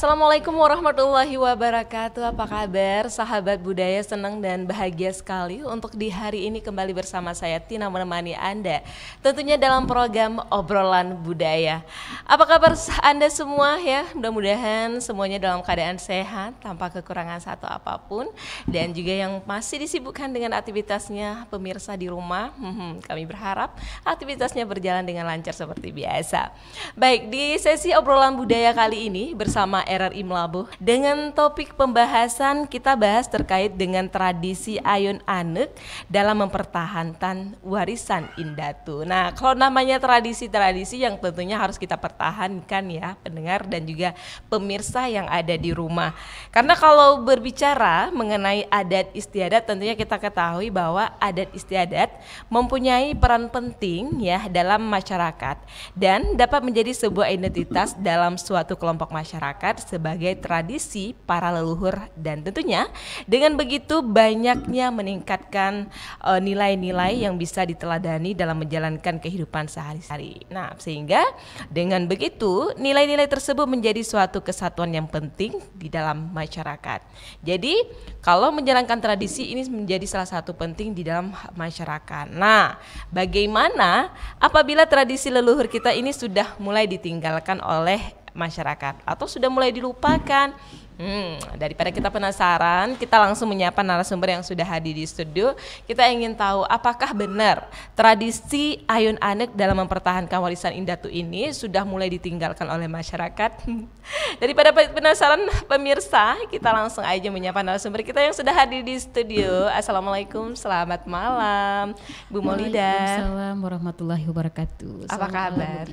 Assalamualaikum warahmatullahi wabarakatuh. Apa kabar sahabat budaya? Senang dan bahagia sekali untuk di hari ini kembali bersama saya Tina menemani Anda. Tentunya dalam program obrolan budaya. Apa kabar Anda semua ya? Mudah-mudahan semuanya dalam keadaan sehat tanpa kekurangan satu apapun dan juga yang masih disibukkan dengan aktivitasnya pemirsa di rumah. Hmm, kami berharap aktivitasnya berjalan dengan lancar seperti biasa. Baik, di sesi obrolan budaya kali ini bersama RRI Melabuh dengan topik pembahasan kita bahas terkait dengan tradisi Ayun Anek dalam mempertahankan warisan Indatu. Nah, kalau namanya tradisi-tradisi yang tentunya harus kita pertahankan ya, pendengar dan juga pemirsa yang ada di rumah. Karena kalau berbicara mengenai adat istiadat tentunya kita ketahui bahwa adat istiadat mempunyai peran penting ya dalam masyarakat dan dapat menjadi sebuah identitas dalam suatu kelompok masyarakat sebagai tradisi para leluhur dan tentunya dengan begitu banyaknya meningkatkan eh, nilai-nilai yang bisa diteladani dalam menjalankan kehidupan sehari-hari. Nah, sehingga dengan begitu nilai-nilai tersebut menjadi suatu kesatuan yang penting di dalam masyarakat. Jadi, kalau menjalankan tradisi ini menjadi salah satu penting di dalam masyarakat. Nah, bagaimana apabila tradisi leluhur kita ini sudah mulai ditinggalkan oleh masyarakat atau sudah mulai dilupakan. Hmm, daripada kita penasaran, kita langsung menyapa narasumber yang sudah hadir di studio. Kita ingin tahu apakah benar tradisi ayun anek dalam mempertahankan warisan Indatu ini sudah mulai ditinggalkan oleh masyarakat. daripada penasaran pemirsa, kita langsung aja menyapa narasumber kita yang sudah hadir di studio. Assalamualaikum, selamat malam, Bu Molida. Waalaikumsalam warahmatullahi wabarakatuh. Apa kabar?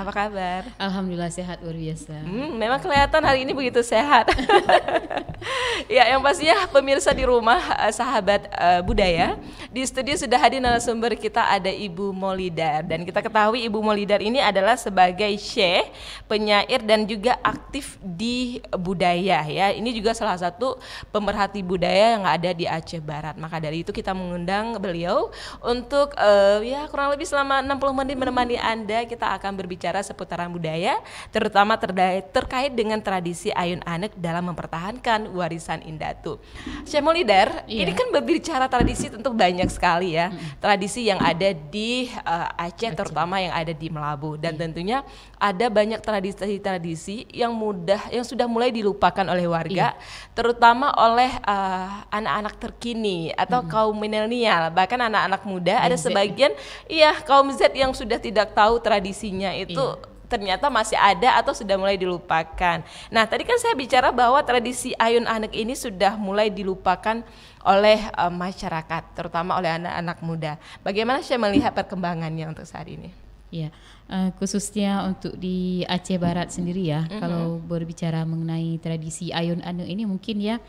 Apa kabar? Alhamdulillah sehat luar biasa. Hmm, memang kelihatan hari ini begitu sehat. ya, yang pastinya pemirsa di rumah eh, sahabat eh, budaya di studio sudah hadir narasumber kita ada Ibu Molidar dan kita ketahui Ibu Molidar ini adalah sebagai syekh, penyair dan juga aktif di budaya ya. Ini juga salah satu pemerhati budaya yang ada di Aceh Barat. Maka dari itu kita mengundang beliau untuk eh, ya kurang lebih selama 60 menit menemani Anda kita akan berbicara berbicara seputaran budaya, terutama terkait dengan tradisi Ayun Anek dalam mempertahankan warisan Indatu. Syekh Lider, yeah. ini kan berbicara tradisi tentu banyak sekali ya. Tradisi yang ada di uh, Aceh, Aceh terutama yang ada di Melabu dan yeah. tentunya ada banyak tradisi-tradisi yang mudah yang sudah mulai dilupakan oleh warga, yeah. terutama oleh eh, anak-anak uh, terkini atau mm. kaum milenial, bahkan anak-anak muda ada sebagian iya kaum Z yang sudah tidak tahu tradisinya itu itu ternyata masih ada atau sudah mulai dilupakan. Nah, tadi kan saya bicara bahwa tradisi ayun anak ini sudah mulai dilupakan oleh e, masyarakat, terutama oleh anak-anak muda. Bagaimana saya melihat perkembangannya untuk saat ini? Ya, uh, khususnya untuk di Aceh Barat sendiri ya. Mm -hmm. Kalau berbicara mengenai tradisi ayun anak ini mungkin ya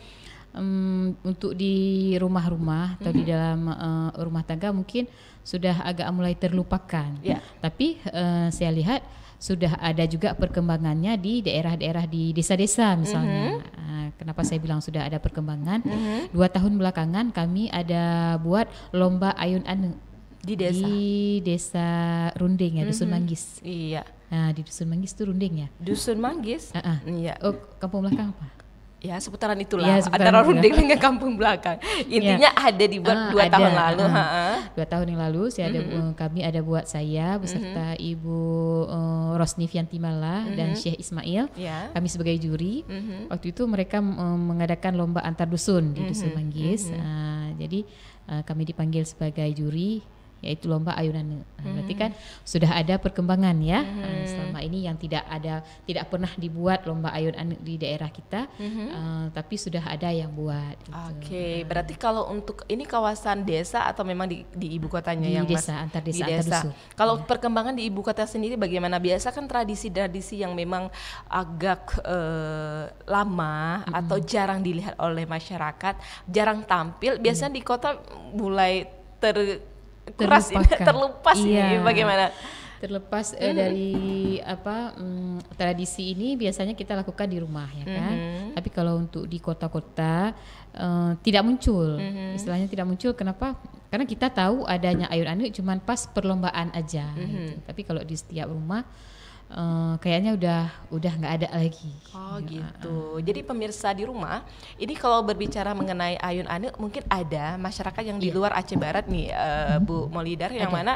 um, untuk di rumah-rumah atau di dalam uh, rumah tangga mungkin sudah agak mulai terlupakan. Yeah. Tapi uh, saya lihat sudah ada juga perkembangannya di daerah-daerah di desa-desa misalnya. Mm -hmm. kenapa saya bilang sudah ada perkembangan? Mm -hmm. Dua tahun belakangan kami ada buat lomba ayun anu di desa di desa Runding ya, Dusun mm -hmm. Manggis. Iya. Nah, di Dusun Manggis itu Runding ya? Dusun Manggis? Uh -uh. Iya. Oh, kampung belakang apa? ya seputaran itulah ya, seputaran antara runding dengan kampung belakang ya. intinya ya. ada dibuat ah, dua ada. tahun lalu ah, ah. ah. dua tahun yang lalu saya ada mm -hmm. kami ada buat saya beserta mm -hmm. ibu uh, Rosni Fiantimala mm -hmm. dan Syekh Ismail yeah. kami sebagai juri mm -hmm. waktu itu mereka uh, mengadakan lomba antar dusun di mm-hmm. dusun mm -hmm. Manggis mm -hmm. uh, jadi uh, kami dipanggil sebagai juri yaitu lomba ayunan. Nah, hmm. Berarti kan sudah ada perkembangan ya. Hmm. Uh, selama ini yang tidak ada tidak pernah dibuat lomba ayunan di daerah kita, hmm. uh, tapi sudah ada yang buat. Gitu. Oke, okay. uh. berarti kalau untuk ini kawasan desa atau memang di, di ibu kotanya di yang desa antar desa, di desa. Antar Kalau ya. perkembangan di ibu kota sendiri bagaimana? Biasa kan tradisi-tradisi yang memang agak uh, lama hmm. atau jarang dilihat oleh masyarakat, jarang tampil. Biasanya hmm. di kota mulai ter terlepas, terlepas iya. ini bagaimana? Terlepas eh, hmm. dari apa mm, tradisi ini biasanya kita lakukan di rumah ya kan. -hmm. Tapi kalau untuk di kota-kota uh, tidak muncul. -hmm. Istilahnya tidak muncul kenapa? Karena kita tahu adanya ayun anu cuman pas perlombaan aja gitu. -hmm. gitu. Tapi kalau di setiap rumah Eh, kayaknya udah udah nggak ada lagi. Oh ya. gitu. Eh, eh. Jadi pemirsa di rumah, ini kalau berbicara mengenai Ayun Anu mungkin ada masyarakat yang di iya. luar Aceh Barat nih, uh, Bu Molidar, yang ada. mana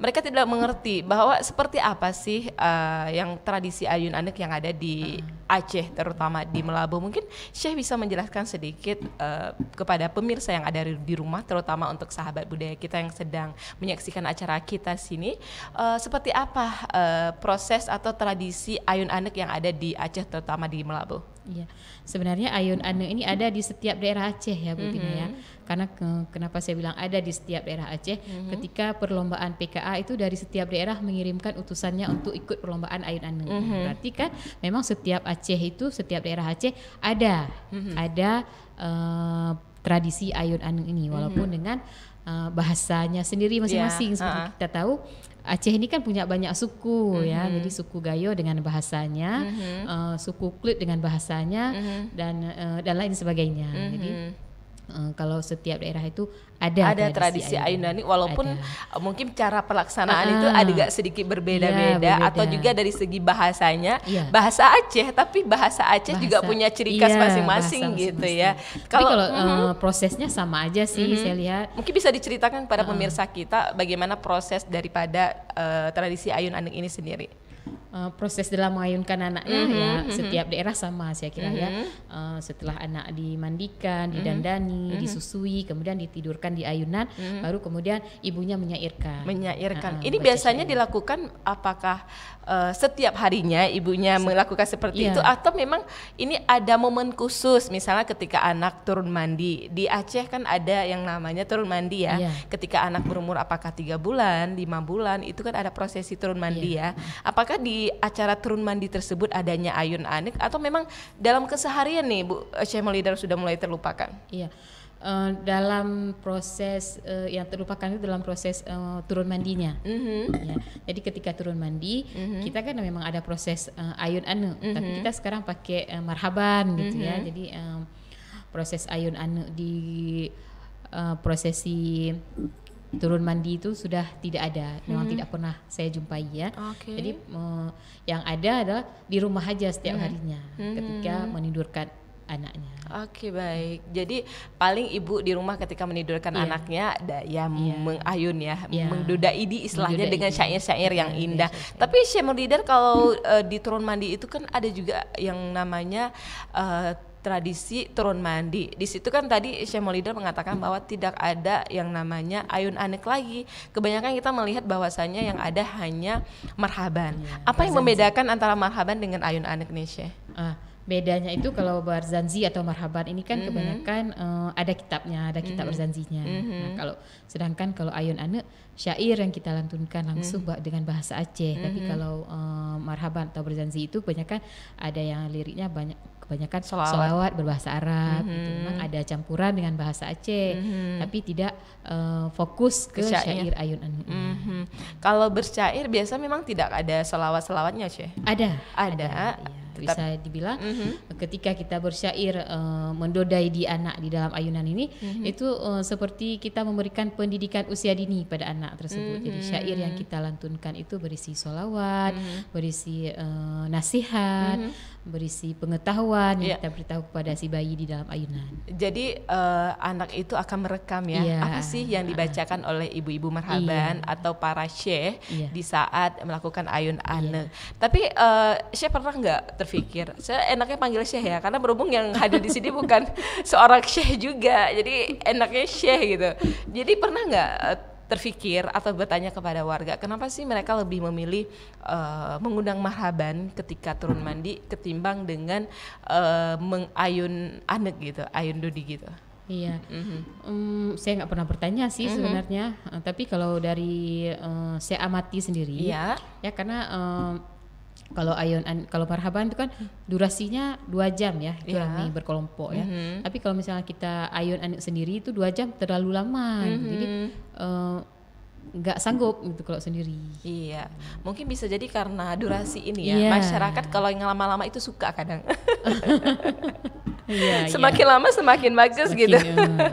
mereka tidak mengerti bahwa seperti apa sih uh, yang tradisi ayun anek yang ada di hmm. Aceh terutama di hmm. Melabu. Mungkin Syekh bisa menjelaskan sedikit uh, kepada pemirsa yang ada di rumah terutama untuk sahabat budaya kita yang sedang menyaksikan acara kita sini uh, seperti apa uh, proses atau tradisi ayun anek yang ada di Aceh terutama di Melabu. Iya. Sebenarnya ayun anu ini ada di setiap daerah Aceh ya Bu mm -hmm. ya. Mm-hmm. Karena ke, kenapa saya bilang ada di setiap daerah Aceh mm -hmm. ketika perlombaan PKA itu dari setiap daerah mengirimkan utusannya untuk ikut perlombaan ayun anu. Mm -hmm. Berarti kan memang setiap Aceh itu setiap daerah Aceh ada mm -hmm. ada uh, tradisi ayun anu ini walaupun mm -hmm. dengan uh, bahasanya sendiri masing-masing yeah. seperti uh -huh. kita tahu Aceh ini kan punya banyak suku mm -hmm. ya, mhm. jadi suku Gayo dengan bahasanya, mm -hmm. uh, suku Klut dengan bahasanya, mm -hmm. dan uh, dan lain sebagainya. Mm -hmm. Jadi Eh, kalau setiap daerah itu ada ada tradisi, tradisi ini walaupun ada. Eh, mungkin cara pelaksanaan uh, itu ah. agak sedikit berbeda-beda iya, atau juga dari segi bahasanya iya. bahasa Aceh tapi bahasa Aceh bahasa, juga punya ciri khas iya, masing-masing iya, gitu masing -masing. ya. Kalau, kalau mm-hmm. prosesnya sama aja sih mm-hmm. saya lihat. Mungkin bisa diceritakan pada uh, ah. pemirsa kita bagaimana proses daripada uh, tradisi Ayun Anik ini sendiri. Eh, proses dalam mengayunkan anaknya mm-hmm, ya mm-hmm. setiap daerah sama saya kira ya. mm-hmm. ya uh, setelah anak dimandikan, mm-hmm. didandani, mm-hmm. disusui, kemudian ditidurkan di ayunan, mm-hmm. baru kemudian ibunya menyairkan. Menyairkan. Uh, Ini biasanya biasanya dilakukan apakah uh, setiap harinya ibunya Se melakukan seperti yeah. itu atau memang ini ada momen khusus misalnya ketika anak turun mandi di Aceh kan ada yang namanya turun mandi ya yeah. ketika anak berumur apakah tiga bulan lima bulan itu kan ada prosesi turun mandi yeah. ya apakah di acara turun mandi tersebut adanya Ayun Anik atau memang dalam keseharian nih Bu eh, Syamolidar sudah mulai terlupakan? Iya. Uh, dalam proses uh, yang terlupakan itu dalam proses uh, turun mandinya. Mm-hmm. Ya. Jadi ketika turun mandi, mm-hmm. kita kan memang ada proses uh, ayun anu, mm-hmm. tapi mhm. kita sekarang pakai uh, marhaban gitu mm-hmm. ya. Mhm. Jadi um, proses ayun anu di uh, prosesi turun mandi itu sudah tidak ada, memang hmm. tidak pernah saya jumpai ya. Okay. Jadi uh, yang ada adalah di rumah aja setiap hmm. harinya hmm. ketika menidurkan anaknya. Oke okay, baik. Jadi paling ibu di rumah ketika menidurkan yeah. anaknya ada ya yeah. mengayun ya, yeah. mendudai di istilahnya dengan syair-syair yang iya, indah. Syair. Tapi Syemur Leader kalau uh, di turun mandi itu kan ada juga yang namanya uh, tradisi turun mandi. Di situ kan tadi Syekh Maulida mengatakan bahwa tidak ada yang namanya ayun anek lagi. Kebanyakan kita melihat bahwasannya yang ada hanya marhaban. Iya, Apa yang membedakan antara marhaban dengan ayun anek nih Syekh? Uh ah, bedanya itu kalau Barzanzi atau Marhaban ini kan mm -hmm. kebanyakan uh, ada kitabnya, ada mhm. kitab mm -hmm. Barzanzinya. Mm -hmm. Nah, kalau sedangkan kalau Ayun Ane syair yang kita lantunkan langsung mm -hmm. dengan bahasa Aceh, mm -hmm. tapi mhm. kalau uh, Marhaban atau Barzanzi itu kebanyakan ada yang liriknya banyak kebanyakan solawat, berbahasa Arab, mm -hmm. gitu. Mhm. memang ada campuran dengan bahasa Aceh, mm -hmm. tapi tidak uh, fokus ke syair, syair Ayun Anu. Mm -hmm. Kalau bersyair biasa memang tidak ada solawat-solawatnya, ceh Ada, ada. ada ya bisa dibilang mm -hmm. ketika kita bersyair uh, mendodai di anak di dalam ayunan ini mm -hmm. itu uh, seperti kita memberikan pendidikan usia dini pada anak tersebut. Mm -hmm. Jadi mhm. syair yang kita lantunkan itu berisi solawat, mm -hmm. berisi uh, nasihat, mm -hmm berisi pengetahuan yang yeah. kita beritahu kepada si bayi di dalam ayunan. Jadi uh, anak itu akan merekam ya yeah. apa sih yang iya. dibacakan uh. oleh ibu-ibu marhaban yeah. atau para syekh yeah. di saat melakukan ayun iya. anak. Yeah. Tapi uh, eh, saya pernah nggak terpikir saya enaknya panggil syekh ya karena berhubung yang hadir di sini bukan seorang syekh juga jadi enaknya syekh gitu. Jadi pernah nggak eh, terfikir atau bertanya kepada warga kenapa sih mereka lebih memilih uh, mengundang marhaban ketika turun hmm. mandi ketimbang dengan uh, mengayun anek gitu ayun dudi gitu Iya, mm-hmm. um, saya nggak pernah bertanya sih mm-hmm. sebenarnya. Uh, tapi kalau dari uh, saya amati sendiri, yeah. ya karena um, kalau ayun kalau Marhaban itu kan durasinya dua jam ya kami iya. yeah. berkelompok ya. Mm-hmm. Tapi kalau misalnya kita Ayon sendiri itu dua jam terlalu lama. Mm-hmm. Jadi uh, eh, nggak sanggup gitu kalau sendiri. Iya, mungkin bisa jadi karena durasi ini ya. Yeah. Masyarakat kalau yang lama-lama itu suka kadang. yeah, iya. semakin yeah. lama semakin bagus semakin, gitu. Eh,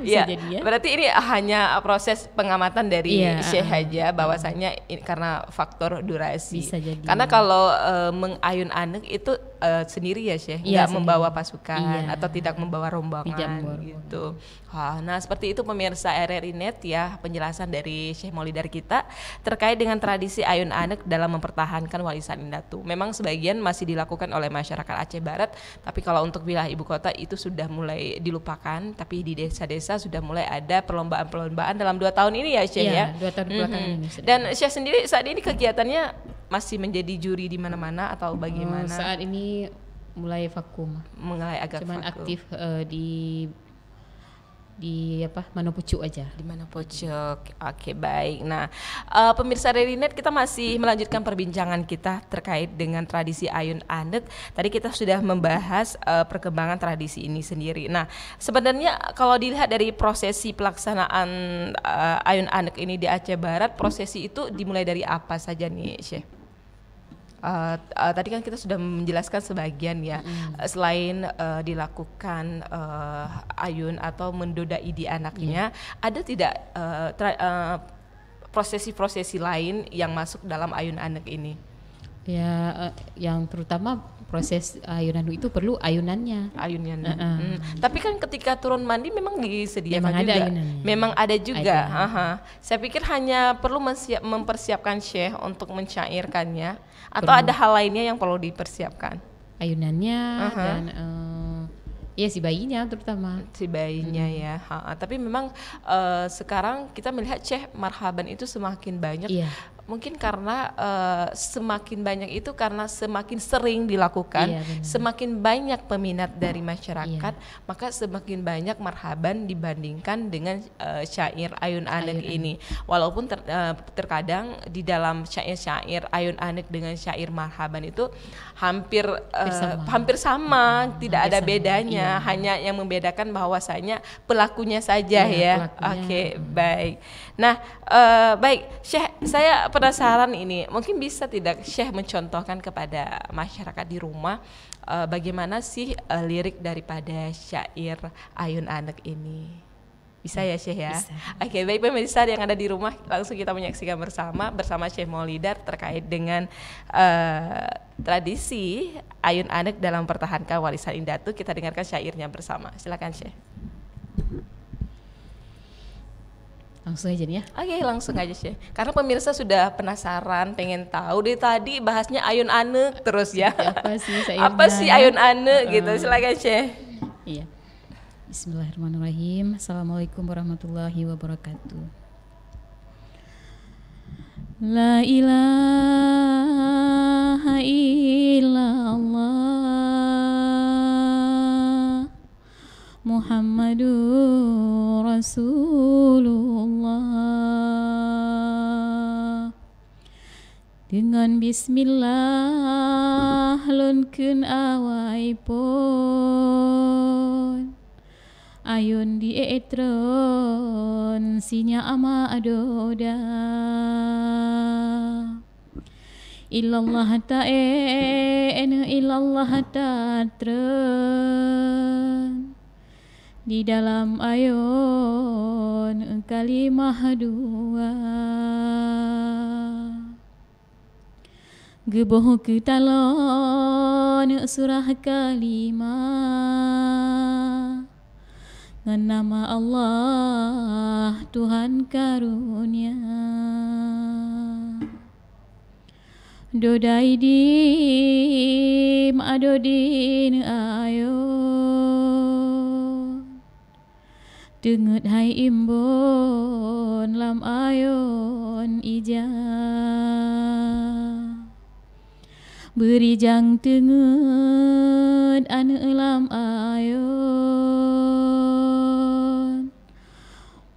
iya. ya. Berarti ini hanya proses pengamatan dari yeah, Syekh aja bahwasanya karena faktor durasi. Bisa jadi. Karena kalau uh, mengayun anak itu uh, sendiri ya Syekh, iya, nggak membawa pasukan iya. atau tidak membawa rombongan tidak gitu. Wah, nah seperti itu pemirsa RRI Net ya penjelasan dari Syekh Maulidar kita terkait dengan tradisi ayun anak dalam mempertahankan warisan Indatu. Memang sebagian masih dilakukan oleh masyarakat Aceh Barat, tapi kalau untuk wilayah ibu kota itu sudah mulai dilupakan, tapi di desa-desa sudah mulai ada perlombaan-perlombaan dalam dua tahun ini ya Syekh iya, ya. dua tahun mm -hmm. Dan Syekh sendiri saat ini kegiatannya masih menjadi juri di mana-mana atau hmm, bagaimana? saat ini mulai vakum. Mulai agak Cuman vakum. aktif uh, di di apa pucuk aja di mana pucuk oke baik nah uh, pemirsa Redinet kita masih melanjutkan perbincangan kita terkait dengan tradisi ayun anet tadi kita sudah membahas uh, perkembangan tradisi ini sendiri nah sebenarnya kalau dilihat dari prosesi pelaksanaan uh, ayun anet ini di Aceh Barat prosesi itu dimulai dari apa saja nih Syekh uh, uh, tadi kan kita sudah menjelaskan sebagian ya mm. selain uh, dilakukan uh, ayun atau mendodai di anaknya hmm. ada tidak uh, tra- uh, prosesi-prosesi lain yang masuk dalam ayun anak ini ya uh, yang terutama proses ayunan itu perlu ayunannya. Ayunannya. Uh -uh. Hmm. Tapi kan ketika turun mandi memang disediakan memang Ada ayunannya. Memang ada juga. Aha. Saya pikir hanya perlu mempersiapkan syekh untuk mencairkannya atau perlu. ada hal lainnya yang perlu dipersiapkan. Ayunannya uh dan uh, Iya si bayinya terutama. Si bayinya hmm. ya. Ha, tapi memang uh, sekarang kita melihat Syekh Marhaban itu semakin banyak yeah mungkin karena uh, semakin banyak itu karena semakin sering dilakukan, iya, semakin banyak peminat dari masyarakat, iya. maka semakin banyak marhaban dibandingkan dengan uh, syair ayun anek ayun ini. Walaupun ter, uh, terkadang di dalam syair-syair ayun anek dengan syair marhaban itu hampir uh, hampir sama, hmm, tidak hampir ada sama. bedanya, iya. hanya yang membedakan bahwasanya pelakunya saja iya, ya. Oke, okay, hmm. baik. Nah, uh, baik, Syekh saya penasaran ini. Mungkin bisa tidak Syekh mencontohkan kepada masyarakat di rumah uh, bagaimana sih uh, lirik daripada syair Ayun Anak ini? Bisa ya Syekh ya? oke Oke, baik pemirsa yang ada di rumah langsung kita menyaksikan bersama bersama Syekh Maulidar terkait dengan uh, tradisi Ayun Anak dalam pertahankan warisan Indatu. Kita dengarkan syairnya bersama. Silakan Syekh. Langsung aja nih ya. Oke, okay, langsung aja sih. Karena pemirsa sudah penasaran, pengen tahu dari tadi bahasnya ayun anek terus ya. Apa sih ayun Apa anek uh, gitu. Silakan, sih Iya. Bismillahirrahmanirrahim. Assalamualaikum warahmatullahi wabarakatuh. La ilaha illallah Muhammadur Rasul dengan bismillah lonkeun awai pon ayun di etron sinya ama adoda illallah ta e en illallah ta tren di dalam ayun kalimah dua Geboh ke talon ya surah kalima Dengan nama Allah Tuhan karunia Dodai dim adodin ayo Dengut hai imbon lam ayon ijan beri jang tengut an elam ayon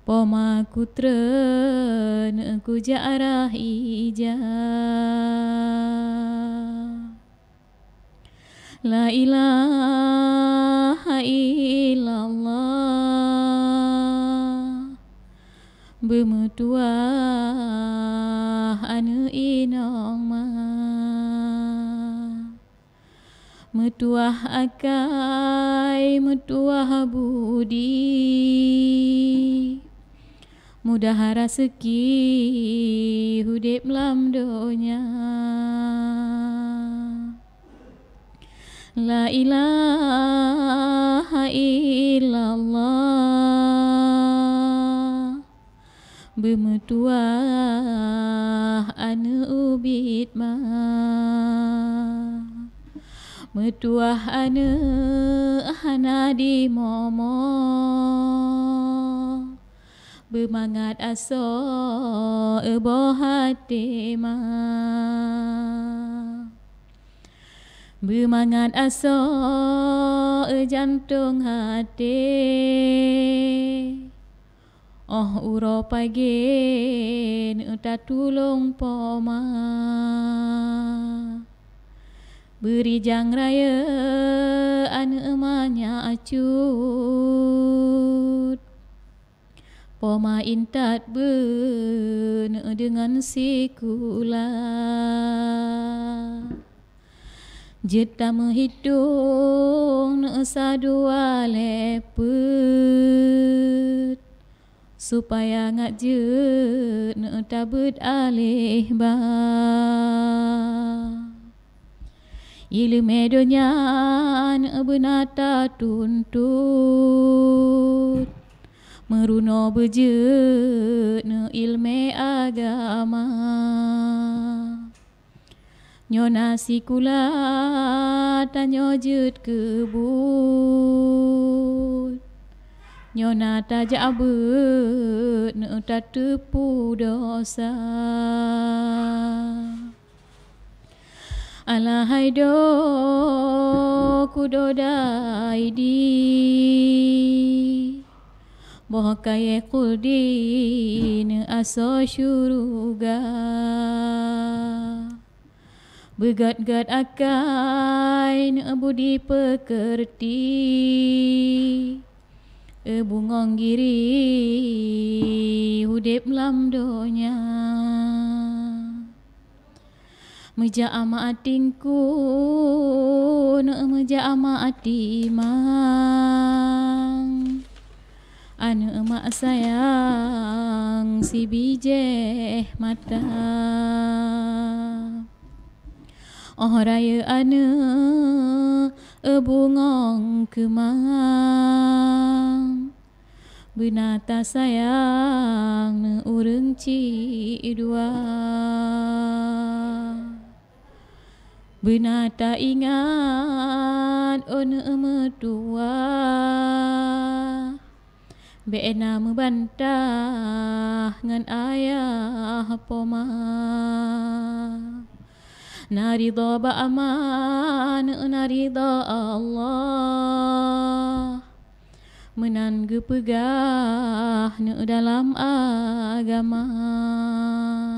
poma kutren ku jarah ija la ilaha illallah bemutuah an inong mah Metuah akai, metuah budi Mudah rasaki hudip lam donya La ilaha illallah Bermetuah anu ubit ma'ah Metuah ane ahana di momo Bemangat aso ebo hati ma Bemangat aso e jantung hati Oh uro pagin uta tulung poma Oh uro pagin uta tulung poma beri jang raya anak emaknya acut. Poma intat ben dengan si kula. Jeta menghitung nasa dua lepet supaya ngat je nak tabut alih bah ilu medonyan benata tuntut meruno beje ne ilme agama nyona sikula tanyo jut kebut nyona tajabe ne tatepu dosa dosa Alahai do kudodai di Bohkai kuldin aso syuruga Begat-gat akain budi pekerti Ebungong giri hudip lam donya meja amatin ku no meja amati mang anu emak sayang si bijeh mata oh raya anu ebungong kemang Binata sayang urung ci duang Bina tak ingat on emetua Bena membantah ngan ayah poma Nari do ba aman nari do Allah Menan gepegah ne dalam agama Menan gepegah ne dalam agama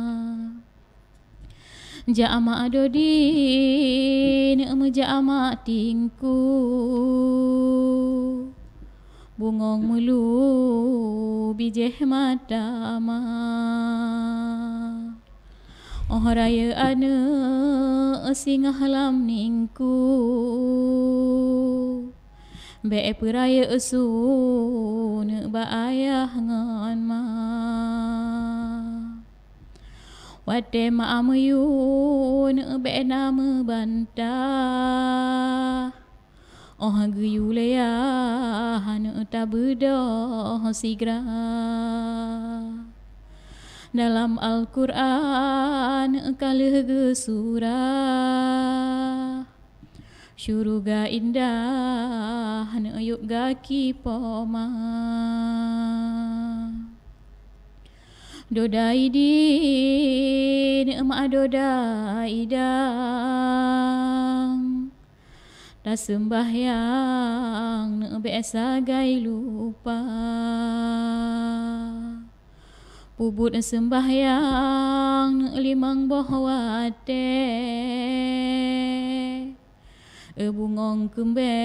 jama adodin jama tingku bungong mulu bijeh mata ma oh raya ane singah lam ningku be peraya esun ba ayah ngan ma Wate maam yun be nam banta. Oh guyulaya han tabudo sigra. Dalam Al-Quran kalih gesura. Syuruga indah ne yuk gaki pomah. Dodai din, emak dodai dang. Dah sembahyang, biasa gai lupa. Pubut sembahyang, limang bahwa e Bungong kembe,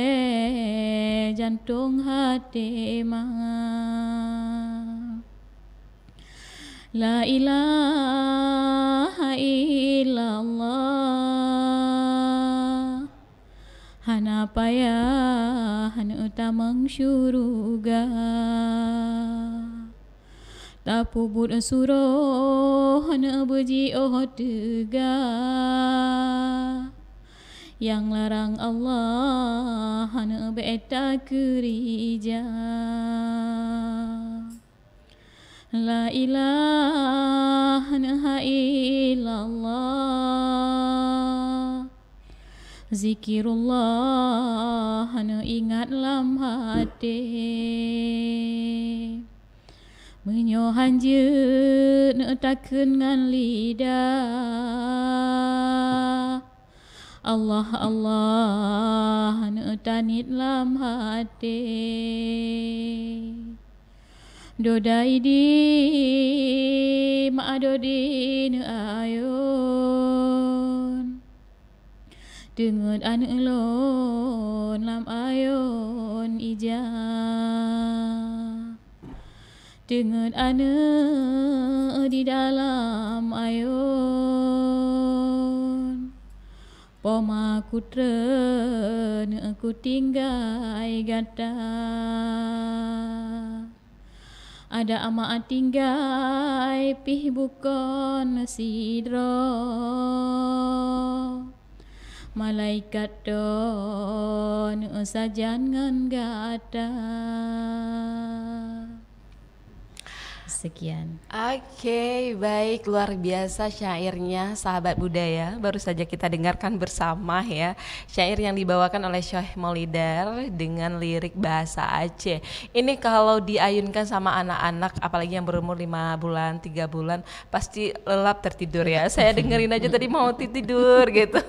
jantung hati mah. لا إله إلا الله هنا بيا هنا تمن شروعا تابو بود سورو هنا بجي أهدعا yang larang Allah hanya beta kerja. لا إله إلا الله ذكر الله ingat lam hati Menyo hanjut ne takun ngan lidah Allah Allah ne tanit lam hati do dai di ma do di ne ayon dengan an elon lam ayon ija dengan an di dalam ayon Poma kutre ne ku tinggai gadah ada ama tinggai pih bukon sidro malaikat don sajangan ada sekian. Oke, okay, baik luar biasa syairnya sahabat budaya. Baru saja kita dengarkan bersama ya syair yang dibawakan oleh Syekh Molidar dengan lirik bahasa Aceh. Ini kalau diayunkan sama anak-anak apalagi yang berumur 5 bulan, 3 bulan pasti lelap tertidur ya. Saya dengerin aja tadi mau tidur gitu.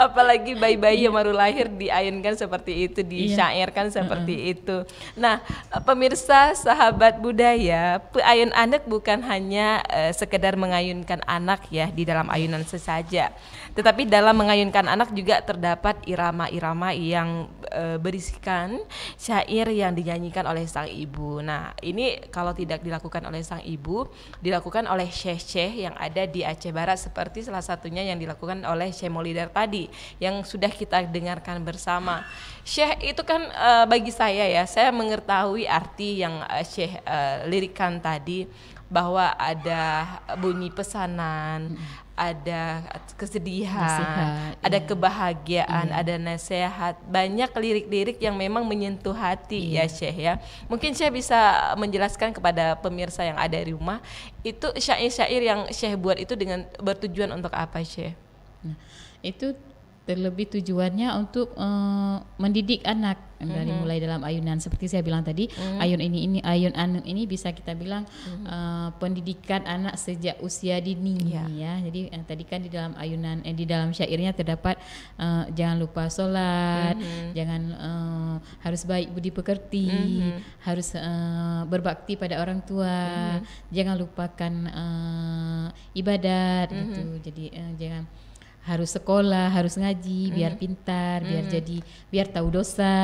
apalagi bayi-bayi yang baru lahir diayunkan seperti itu, iya. disyairkan seperti itu. Nah, pemirsa sahabat budaya ayun anak bukan hanya uh, sekedar mengayunkan anak ya di dalam ayunan sesaja tetapi dalam mengayunkan anak juga terdapat irama-irama yang e, berisikan syair yang dinyanyikan oleh sang ibu. Nah, ini kalau tidak dilakukan oleh sang ibu, dilakukan oleh sheikh sheikh yang ada di Aceh Barat seperti salah satunya yang dilakukan oleh Sheikh Molidar tadi yang sudah kita dengarkan bersama. Syekh itu kan e, bagi saya ya, saya mengetahui arti yang sheikh Syekh e, e lirikan tadi bahwa ada bunyi pesanan, hmm. ada kesedihan, nasihat, ada iya. kebahagiaan, iya. ada nasihat. Banyak lirik-lirik yang memang menyentuh hati iya. ya Syekh ya. Mungkin Syekh bisa menjelaskan kepada pemirsa yang ada di rumah, itu syair-syair yang Syekh buat itu dengan bertujuan untuk apa Syekh? Nah, itu terlebih tujuannya untuk uh, mendidik anak mm-hmm. dari mulai dalam ayunan seperti saya bilang tadi mm-hmm. ayun ini ini ayun anu ini bisa kita bilang mm-hmm. uh, pendidikan anak sejak usia dini yeah. ya jadi uh, tadi kan di dalam ayunan eh, di dalam syairnya terdapat uh, jangan lupa sholat mm-hmm. jangan uh, harus baik budi pekerti mm-hmm. harus uh, berbakti pada orang tua mm-hmm. jangan lupakan uh, ibadat mm-hmm. gitu jadi uh, jangan harus sekolah, harus ngaji, mm. biar pintar, mm. biar hmm. jadi, biar tahu dosa.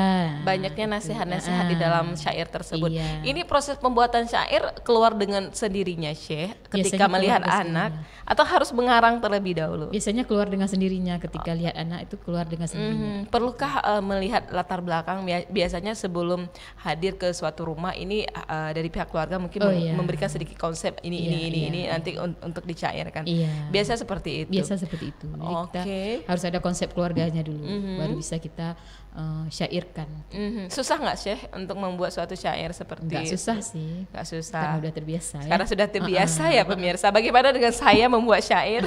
Banyaknya gitu. nasihat-nasihat di ah. dalam syair tersebut. Iya. Ini proses pembuatan syair keluar dengan sendirinya, Syekh, ketika Biasanya melihat anak sendirinya. atau harus mengarang terlebih dahulu. Biasanya keluar dengan sendirinya ketika oh. lihat anak itu keluar dengan sendirinya. Mm. Perlukah uh, melihat latar belakang biasanya sebelum hadir ke suatu rumah ini uh, dari pihak keluarga mungkin oh, iya. memberikan sedikit konsep ini iya, ini ini iya, ini nanti un untuk dicairkan. Iya. Biasa seperti itu. Biasa seperti itu. Oh kita okay. harus ada konsep keluarganya dulu mm -hmm. baru bisa kita uh, syairkan. Mm-hmm. Susah nggak sih untuk membuat suatu syair seperti gak itu? susah sih. Nggak susah. Ya. Karena sudah terbiasa. Ya? Karena sudah terbiasa uh-uh. ya pemirsa. Bagaimana dengan saya membuat syair?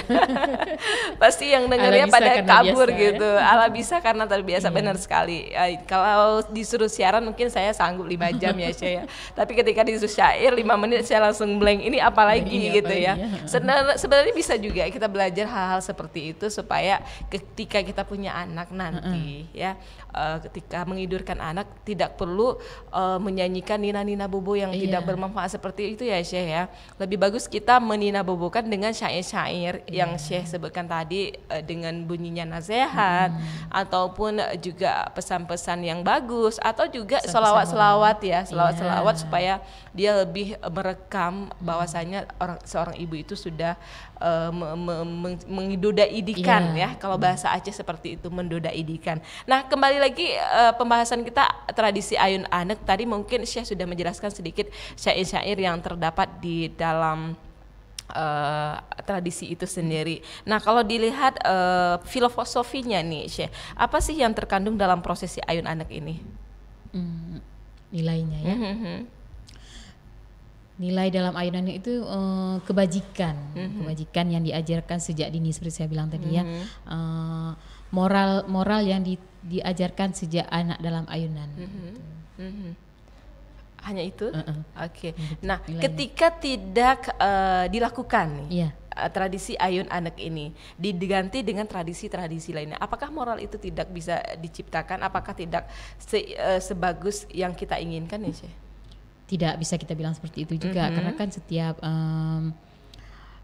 Pasti yang dengarnya pada kabur biasa, ya. gitu. Ala bisa karena terbiasa iya. benar sekali. Ay, kalau disuruh siaran mungkin saya sanggup lima jam ya saya. Tapi ketika disuruh syair lima menit saya langsung blank. Ini apalagi ini iya, gitu apalagi, ya. ya. Sebenarnya, sebenarnya bisa juga kita belajar hal-hal seperti itu supaya ketika kita punya anak nanti uh-uh. ya Eh, ketika mengidurkan anak tidak perlu uh, menyanyikan nina-nina bobo yang yeah. tidak bermanfaat seperti itu ya Syekh ya. Lebih bagus kita menina bobokan dengan syair-syair yeah. yang Syekh sebutkan tadi uh, dengan bunyinya nasehat hmm. ataupun juga pesan-pesan yang bagus atau juga selawat-selawat ya, selawat-selawat yeah. supaya dia lebih merekam hmm. bahwasanya orang seorang ibu itu sudah uh, me me idikan yeah. ya kalau bahasa Aceh seperti itu mendodaidikan. Nah, kembali lagi uh, pembahasan kita tradisi ayun anek tadi mungkin Syekh sudah menjelaskan sedikit syair-syair yang terdapat di dalam Uh, tradisi itu sendiri. Nah, kalau dilihat uh, filosofinya nih, Syekh, apa sih yang terkandung dalam prosesi ayun anak ini? Hmm, nilainya ya. Mm -hmm nilai dalam ayunan itu uh, kebajikan, mm-hmm. kebajikan yang diajarkan sejak dini seperti saya bilang tadi mm-hmm. ya, uh, moral moral yang di, diajarkan sejak anak dalam ayunan. Mm-hmm. Mm-hmm. Hanya itu. Uh-uh. Oke. Okay. Nah, Bilanya. ketika tidak uh, dilakukan nih. Yeah iya. tradisi ayun anak ini diganti dengan tradisi-tradisi lainnya. Apakah moral itu tidak bisa diciptakan? Apakah tidak se, uh, sebagus yang kita inginkan ya, tidak bisa kita bilang seperti itu juga mm -hmm. karena kan setiap um,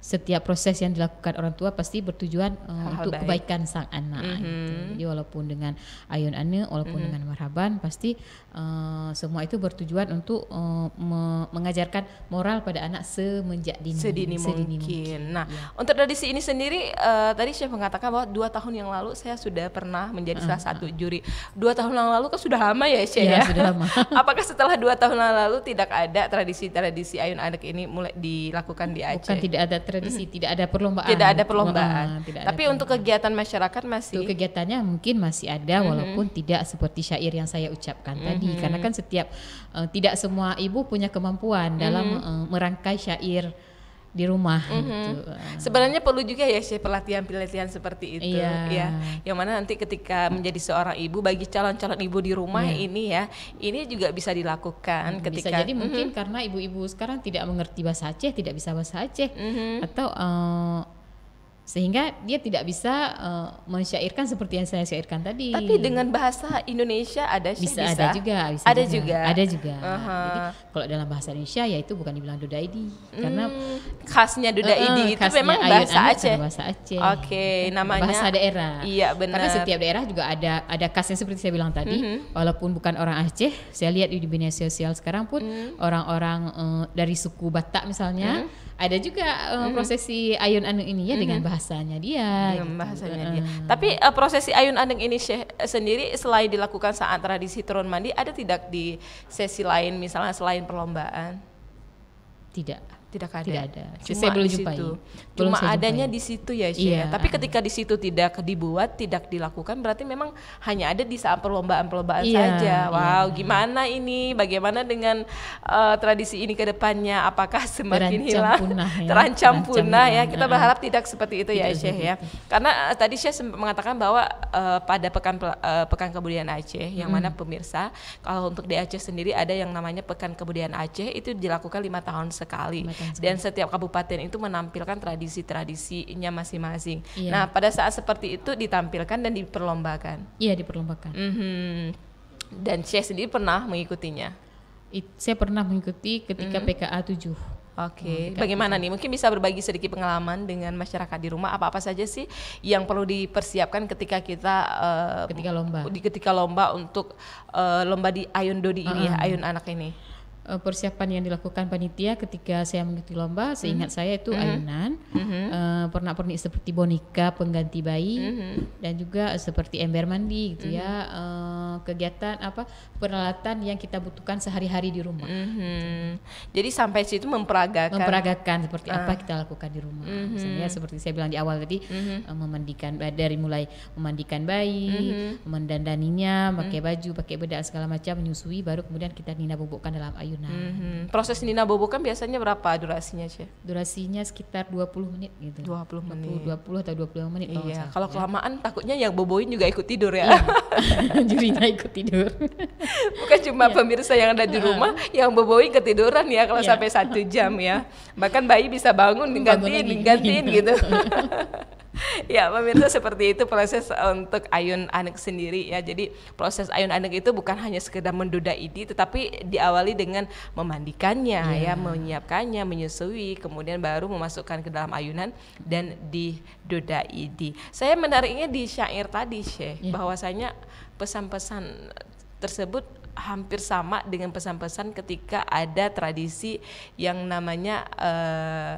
setiap proses yang dilakukan orang tua pasti bertujuan uh, eh, Hal -hal untuk baik. kebaikan sang anak. Mm -hmm. gitu. Jadi walaupun dengan ayun ane, walaupun mm -hmm. dengan marhaban, pasti uh, semua itu bertujuan untuk uh, me mengajarkan moral pada anak semenjak dini, sedini, sedini mungkin. mungkin. Nah, ya. untuk tradisi ini sendiri, uh, tadi saya mengatakan bahwa dua tahun yang lalu saya sudah pernah menjadi uh, salah satu juri. Dua tahun yang lalu kan sudah lama ya, Syekh ya? ya? Sudah lama. Apakah setelah dua tahun yang lalu tidak ada tradisi-tradisi ayun anak ini mulai dilakukan di Aceh? Bukan tidak ada tradisi, mm. tidak ada perlombaan. Tidak ada perlombaan. tidak Tapi ada untuk kegiatan masyarakat masih. Untuk kegiatannya mungkin masih ada hmm walaupun tidak seperti syair yang saya ucapkan hmm tadi karena kan setiap uh, tidak semua ibu punya kemampuan hmm dalam uh, merangkai syair di rumah. Mm -hmm. gitu. Sebenarnya perlu juga ya sih pelatihan-pelatihan seperti itu, iya. ya. Yang mana nanti ketika menjadi seorang ibu bagi calon-calon ibu di rumah mm. ini ya, ini juga bisa dilakukan. Mm, ketika, jadi mm -hmm. mungkin mm-hmm. karena ibu-ibu sekarang tidak mengerti bahasa Aceh, tidak bisa bahasa Aceh, mm -hmm. atau uh, sehingga dia tidak bisa uh, mensyairkan seperti yang saya syairkan tadi. Tapi dengan bahasa Indonesia ada bisa, bisa. ada juga, bisa ada juga, juga. ada juga. Uh-huh. Jadi kalau dalam bahasa Indonesia ya itu bukan dibilang Dudaidi hmm, karena khasnya Dudaidi uh, itu khasnya memang bahasa Aceh. Bahasa Aceh. Oke, okay, namanya bahasa daerah. Iya benar. Karena setiap daerah juga ada ada khasnya seperti saya bilang tadi. Uh mhm. -huh. Walaupun bukan orang Aceh, saya lihat di media sosial sekarang pun mhm. orang-orang uh, dari suku Batak misalnya. Uh mhm. -huh ada juga uh, hmm. prosesi ayun aneng ini ya hmm. dengan bahasanya dia dengan gitu. bahasanya hmm. tapi uh, prosesi ayun anung ini Syekh eh, sendiri selain dilakukan saat tradisi turun mandi ada tidak di sesi lain misalnya selain perlombaan tidak tidak ada. Tidak ada. Cuma saya belum jumpai. Situ. Belum Cuma adanya jumpai. di situ ya, Syekh. Ya. Iya. Tapi ketika di situ tidak dibuat, tidak dilakukan, berarti memang hanya ada di saat perlombaan-perlombaan iya, saja. Iya. Wow, iya. gimana ini? Bagaimana dengan uh, tradisi ini ke depannya? Apakah semakin Terancam hilang? Punah, ya. Terancam, Terancam punah ya. Kita berharap tidak seperti itu ya, tidak, ya, Syekh ya. Karena uh, tadi Syekh mengatakan bahwa uh, pada pekan uh, pekan kebudayaan Aceh yang hmm. mana pemirsa kalau untuk di Aceh sendiri ada yang namanya pekan kebudayaan Aceh itu dilakukan lima tahun sekali. 5 tahun dan setiap kabupaten itu menampilkan tradisi-tradisinya masing-masing. Iya. Nah, pada saat seperti itu ditampilkan dan diperlombakan. Iya, diperlombakan. Mm -hmm. Dan saya sendiri pernah mengikutinya. It, saya pernah mengikuti ketika mm -hmm. PKA 7. Oke, okay. bagaimana nih? Mungkin bisa berbagi sedikit pengalaman dengan masyarakat di rumah. Apa-apa saja sih yang perlu dipersiapkan ketika kita uh, ketika lomba, di ketika lomba untuk uh, lomba di Ayun Dodi ini, uh ya, -huh. Ayun anak ini. Eh, persiapan yang dilakukan panitia ketika saya mengikuti lomba. Mhm. Seingat saya itu -hmm. ayunan, mm -hmm. pernak-pernik seperti boneka pengganti bayi -hmm. dan juga seperti ember mandi gitu -hmm. ya. Eh, kegiatan apa peralatan yang kita butuhkan sehari-hari di rumah. -hmm. Jadi sampai situ memperagakan memperagakan seperti uh. apa ah. kita lakukan di rumah. Mm -hmm. Misalnya ya, seperti saya bilang di awal tadi -hmm. memandikan dari mulai memandikan bayi, mm -hmm. mendandaninya, mhm. pakai -hmm. baju, pakai bedak segala macam, menyusui baru kemudian kita nina bubukkan dalam ayunan ayunan. Mm-hmm. Proses Nina Bobo kan biasanya berapa durasinya, sih Durasinya sekitar 20 menit gitu. 20 menit. 20, 20 atau 25 menit Iya, kalau kelamaan takutnya yang boboin juga ikut tidur ya. Iya. Jurinya ikut tidur. Bukan cuma iya. pemirsa yang ada di rumah yang boboin ketiduran ya kalau iya. sampai satu jam ya. Bahkan bayi bisa bangun digantiin, digantiin gitu ya pemirsa seperti itu proses untuk ayun anak sendiri ya jadi proses ayun anak itu bukan hanya sekedar menduda idi tetapi diawali dengan memandikannya yeah. ya menyiapkannya menyusui kemudian baru memasukkan ke dalam ayunan dan diduda idi saya menariknya di syair tadi Syekh yeah. bahwasanya pesan-pesan tersebut hampir sama dengan pesan-pesan ketika ada tradisi yang namanya uh,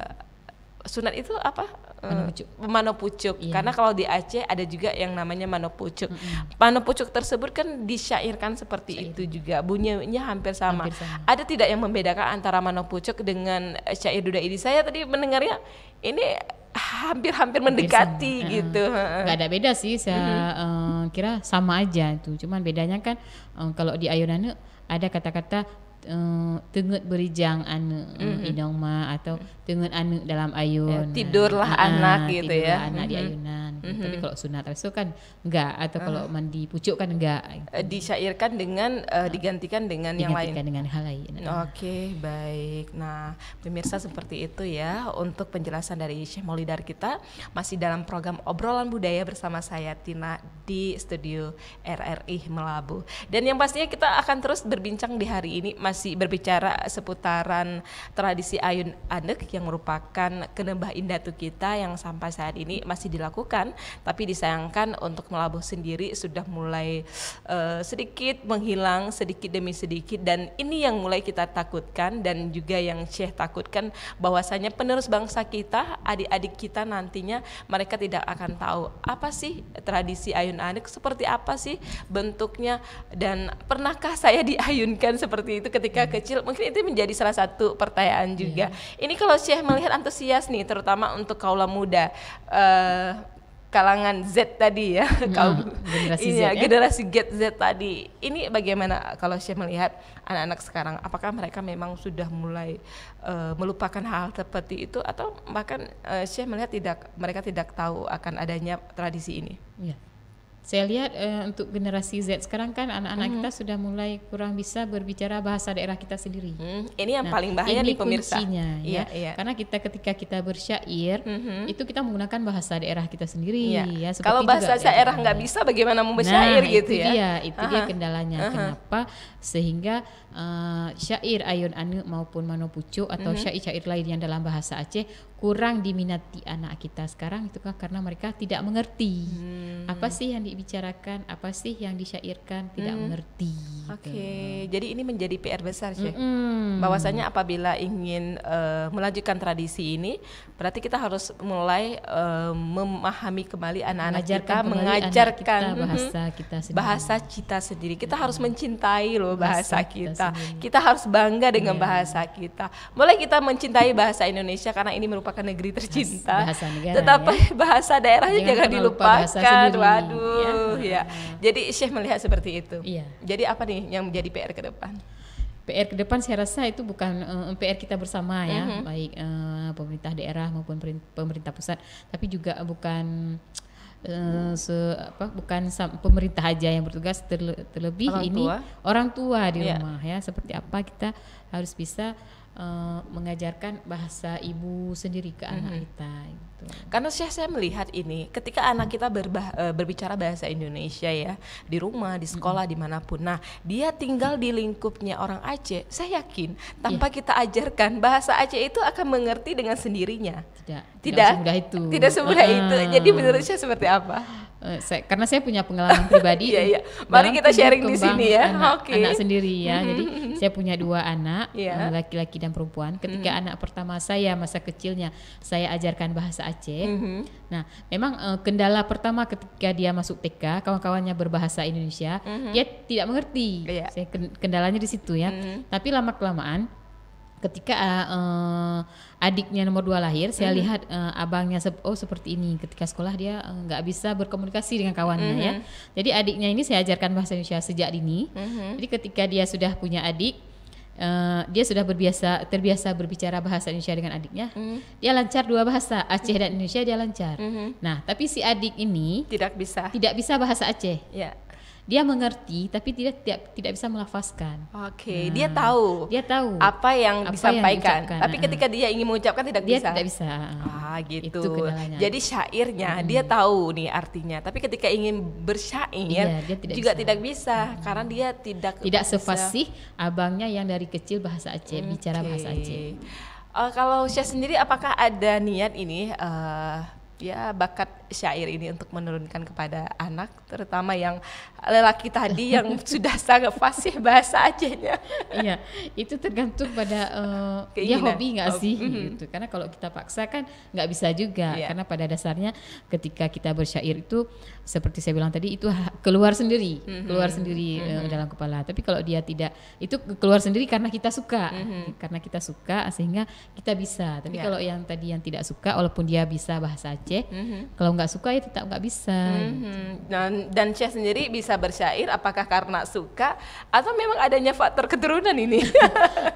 sunat itu apa Eh, Manopucuk. Manopucuk. Yeah. Karena kalau di Aceh ada juga yang namanya Manopucuk. Mm -hmm. Manopucuk tersebut kan disyairkan seperti Syair. itu juga. Bunyinya hampir sama. hampir sama. Ada tidak yang membedakan antara Manopucuk dengan syair Duda ini? Saya tadi mendengarnya ini hampir-hampir mendekati sama. gitu. Ah. Gak ada beda sih. Saya mm -hmm. uh, eh, kira sama aja itu. Cuman bedanya kan uh, kalau di Ayunane ada kata-kata uh, eh, tengut berijang anak eh, mm-hmm. inong ma atau mm. tengut anak dalam ya, ayun. tidurlah nah, anak gitu tidurlah ya. anak mm-hmm. di ayunan. Mm -hmm. Tapi mhm. kalau sunat itu kan enggak atau kalau uh. mandi pucuk kan enggak. Eh, gitu. Disyairkan dengan uh, digantikan dengan yang lain. dengan hal lain. Oke, okay, baik. Nah, pemirsa seperti itu ya untuk penjelasan dari Syekh Molidar kita masih dalam program obrolan budaya bersama saya Tina di studio RRI Melabu. Dan yang pastinya kita akan terus berbincang di hari ini masih berbicara seputaran tradisi ayun anek yang merupakan kenembah indah kita yang sampai saat ini masih dilakukan kan tapi disayangkan untuk melabuh sendiri sudah mulai uh, sedikit menghilang sedikit demi sedikit dan ini yang mulai kita takutkan dan juga yang Syekh takutkan bahwasanya penerus bangsa kita adik-adik kita nantinya mereka tidak akan tahu apa sih tradisi ayun anik seperti apa sih bentuknya dan pernahkah saya diayunkan seperti itu ketika hmm. kecil mungkin itu menjadi salah satu pertanyaan juga hmm. ini kalau Syekh melihat antusias nih terutama untuk kaula muda uh, kalangan Z tadi ya hmm, kaum generasi ini Z, iya, ya, generasi Get Z tadi ini bagaimana kalau saya melihat anak-anak sekarang apakah mereka memang sudah mulai uh, melupakan hal, seperti itu atau bahkan uh, saya melihat tidak mereka tidak tahu akan adanya tradisi ini Yeah saya lihat uh, untuk generasi Z sekarang kan anak-anak hmm kita sudah mulai kurang bisa berbicara bahasa daerah kita sendiri. Mm, ini yang nah, paling bahaya di pemirsa. Ini Kuncinya, ya. Yeah. Iya. Karena kita ketika kita bersyair hmm itu kita menggunakan bahasa daerah kita sendiri yeah. ya. Kalau bahasa daerah nggak bisa bagaimana mau bersyair nah, gitu itu ya. Dia, itu Aha. dia kendalanya. Aha. Kenapa? Sehingga uh, syair Ayun Anu maupun Manopucu atau mm syair-syair lain yang dalam bahasa Aceh kurang diminati anak kita sekarang itu kan karena mereka tidak mengerti hmm. apa sih yang dibicarakan apa sih yang disyairkan tidak hmm. mengerti gitu. oke okay. jadi ini menjadi PR besar sih hmm. bahwasanya apabila ingin uh, melanjutkan tradisi ini berarti kita harus mulai uh, memahami kembali anak-anak kita mengajarkan anak kita bahasa mm-hmm, kita sendiri bahasa kita sendiri kita hmm. harus mencintai loh bahasa, bahasa kita kita, kita harus bangga dengan yeah. bahasa kita mulai kita mencintai bahasa Indonesia karena ini merupakan merupakan negeri tercinta. Bahasa negara. Tetapi ya. bahasa daerahnya jangan, jangan dilupakan. Waduh, ya. ya. Jadi Syekh melihat seperti itu. Iya. Jadi apa nih yang menjadi PR ke depan? PR ke depan saya rasa itu bukan uh, eh, PR kita bersama ya, mm-hmm. baik uh, pemerintah daerah maupun pemerintah pusat, tapi juga bukan uh, se, apa, bukan pemerintah aja yang bertugas terle, terlebih orang ini tua. orang tua di yeah. rumah ya, seperti apa kita harus bisa Eh, mengajarkan bahasa ibu sendiri ke anak -hmm. anak kita gitu. Karena Syekh saya melihat ini ketika anak kita berbah, eh, berbicara bahasa Indonesia ya di rumah, di mm-hmm. sekolah, -hmm. dimanapun. Nah dia tinggal di lingkupnya orang Aceh. Saya yakin tanpa yeah. kita ajarkan bahasa Aceh itu akan mengerti dengan sendirinya. Tidak. Tidak, tidak semudah itu. Tidak semudah ah. itu. Jadi menurut saya seperti apa? Eh, saya, karena saya punya pengalaman pribadi. Iya, iya. Mari kita sharing di sini ya. Anak, okay. anak sendiri ya. Mm-hmm. Jadi mm-hmm. saya punya dua anak, laki eh, iya. laki-laki dan perempuan. Ketika mm-hmm. anak pertama saya masa kecilnya saya ajarkan bahasa Aceh. Mm-hmm. Nah, memang uh, kendala pertama ketika dia masuk TK, kawan-kawannya berbahasa Indonesia, mm-hmm. dia tidak mengerti. Yeah. Saya kendalanya di situ ya. Mm-hmm. Tapi lama kelamaan ketika uh, adiknya nomor dua lahir saya mm lihat uh, abangnya se- oh seperti ini ketika sekolah dia eh, nggak uh, bisa berkomunikasi dengan kawannya ya. mm-hmm. ya jadi adiknya ini saya ajarkan bahasa Indonesia sejak dini mm-hmm. jadi ketika dia sudah punya adik Uh, dia sudah berbiasa terbiasa berbicara bahasa Indonesia dengan adiknya. Mm. Dia lancar dua bahasa, Aceh mm. dan Indonesia dia lancar. Mm -hmm. Nah, tapi si adik ini tidak bisa. Tidak bisa bahasa Aceh. Yeah dia mengerti tapi tidak tidak, tidak bisa melafazkan. Oke, okay. nah, dia tahu. Dia tahu apa yang apa disampaikan. Yang tapi eh. ketika dia ingin mengucapkan tidak dia bisa. Tidak bisa. Ah, gitu. Itu Jadi syairnya hmm. dia tahu nih artinya, tapi ketika ingin bersyair iya, dia tidak juga bisa. tidak bisa hmm. karena dia tidak tidak sefasih abangnya yang dari kecil bahasa Aceh, okay. bicara bahasa Aceh. Uh, kalau saya sendiri apakah ada niat ini uh, ya bakat syair ini untuk menurunkan kepada anak terutama yang lelaki tadi yang sudah sangat fasih bahasa nya iya itu tergantung pada uh, eh, dia ya hobi nggak sih mm -hmm. gitu karena kalau kita paksa kan nggak bisa juga yeah. karena pada dasarnya ketika kita bersyair itu seperti saya bilang tadi itu keluar sendiri, mm-hmm. keluar sendiri mm-hmm. uh, dalam kepala. Tapi kalau dia tidak itu keluar sendiri karena kita suka, mm-hmm. karena kita suka sehingga kita bisa. Tapi yeah. kalau yang tadi yang tidak suka, walaupun dia bisa bahasa Aceh, mm-hmm. kalau nggak suka ya tetap nggak bisa. Mm-hmm. Dan dan sendiri bisa bersyair, apakah karena suka atau memang adanya faktor keturunan ini?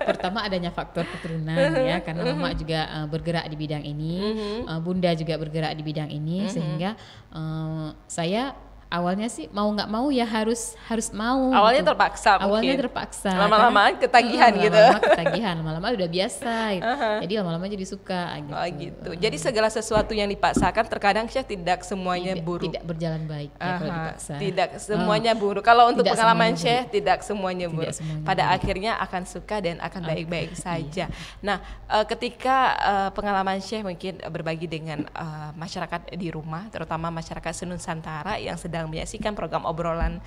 Pertama adanya faktor keturunan mm-hmm. ya, mhm. karena mm-hmm. mama juga uh, bergerak di bidang ini, mm-hmm. uh, bunda juga bergerak di bidang ini, mm-hmm. sehingga uh, saya awalnya sih mau nggak mau ya harus harus mau. Awalnya gitu. terpaksa. Awalnya mungkin. terpaksa. Lama-lama ketagihan uh, gitu. Lama-lama ketagihan, lama-lama udah biasa. Gitu. Uh -huh. Jadi lama-lama jadi suka. Oh, gitu. Oh gitu. Jadi segala sesuatu yang dipaksakan terkadang sih tidak semuanya tidak, buruk. Tidak berjalan baik uh -huh. ya kalau dipaksa. Tidak oh. semuanya oh. buruk. Kalau untuk tidak pengalaman Syekh tidak semuanya buruk. Pada buruk. akhirnya akan suka dan akan baik-baik saja. Iya. Nah, uh, ketika uh, pengalaman Syekh mungkin berbagi dengan uh, masyarakat di rumah, terutama masyarakat Senusantara yang sedang sedang menyaksikan program obrolan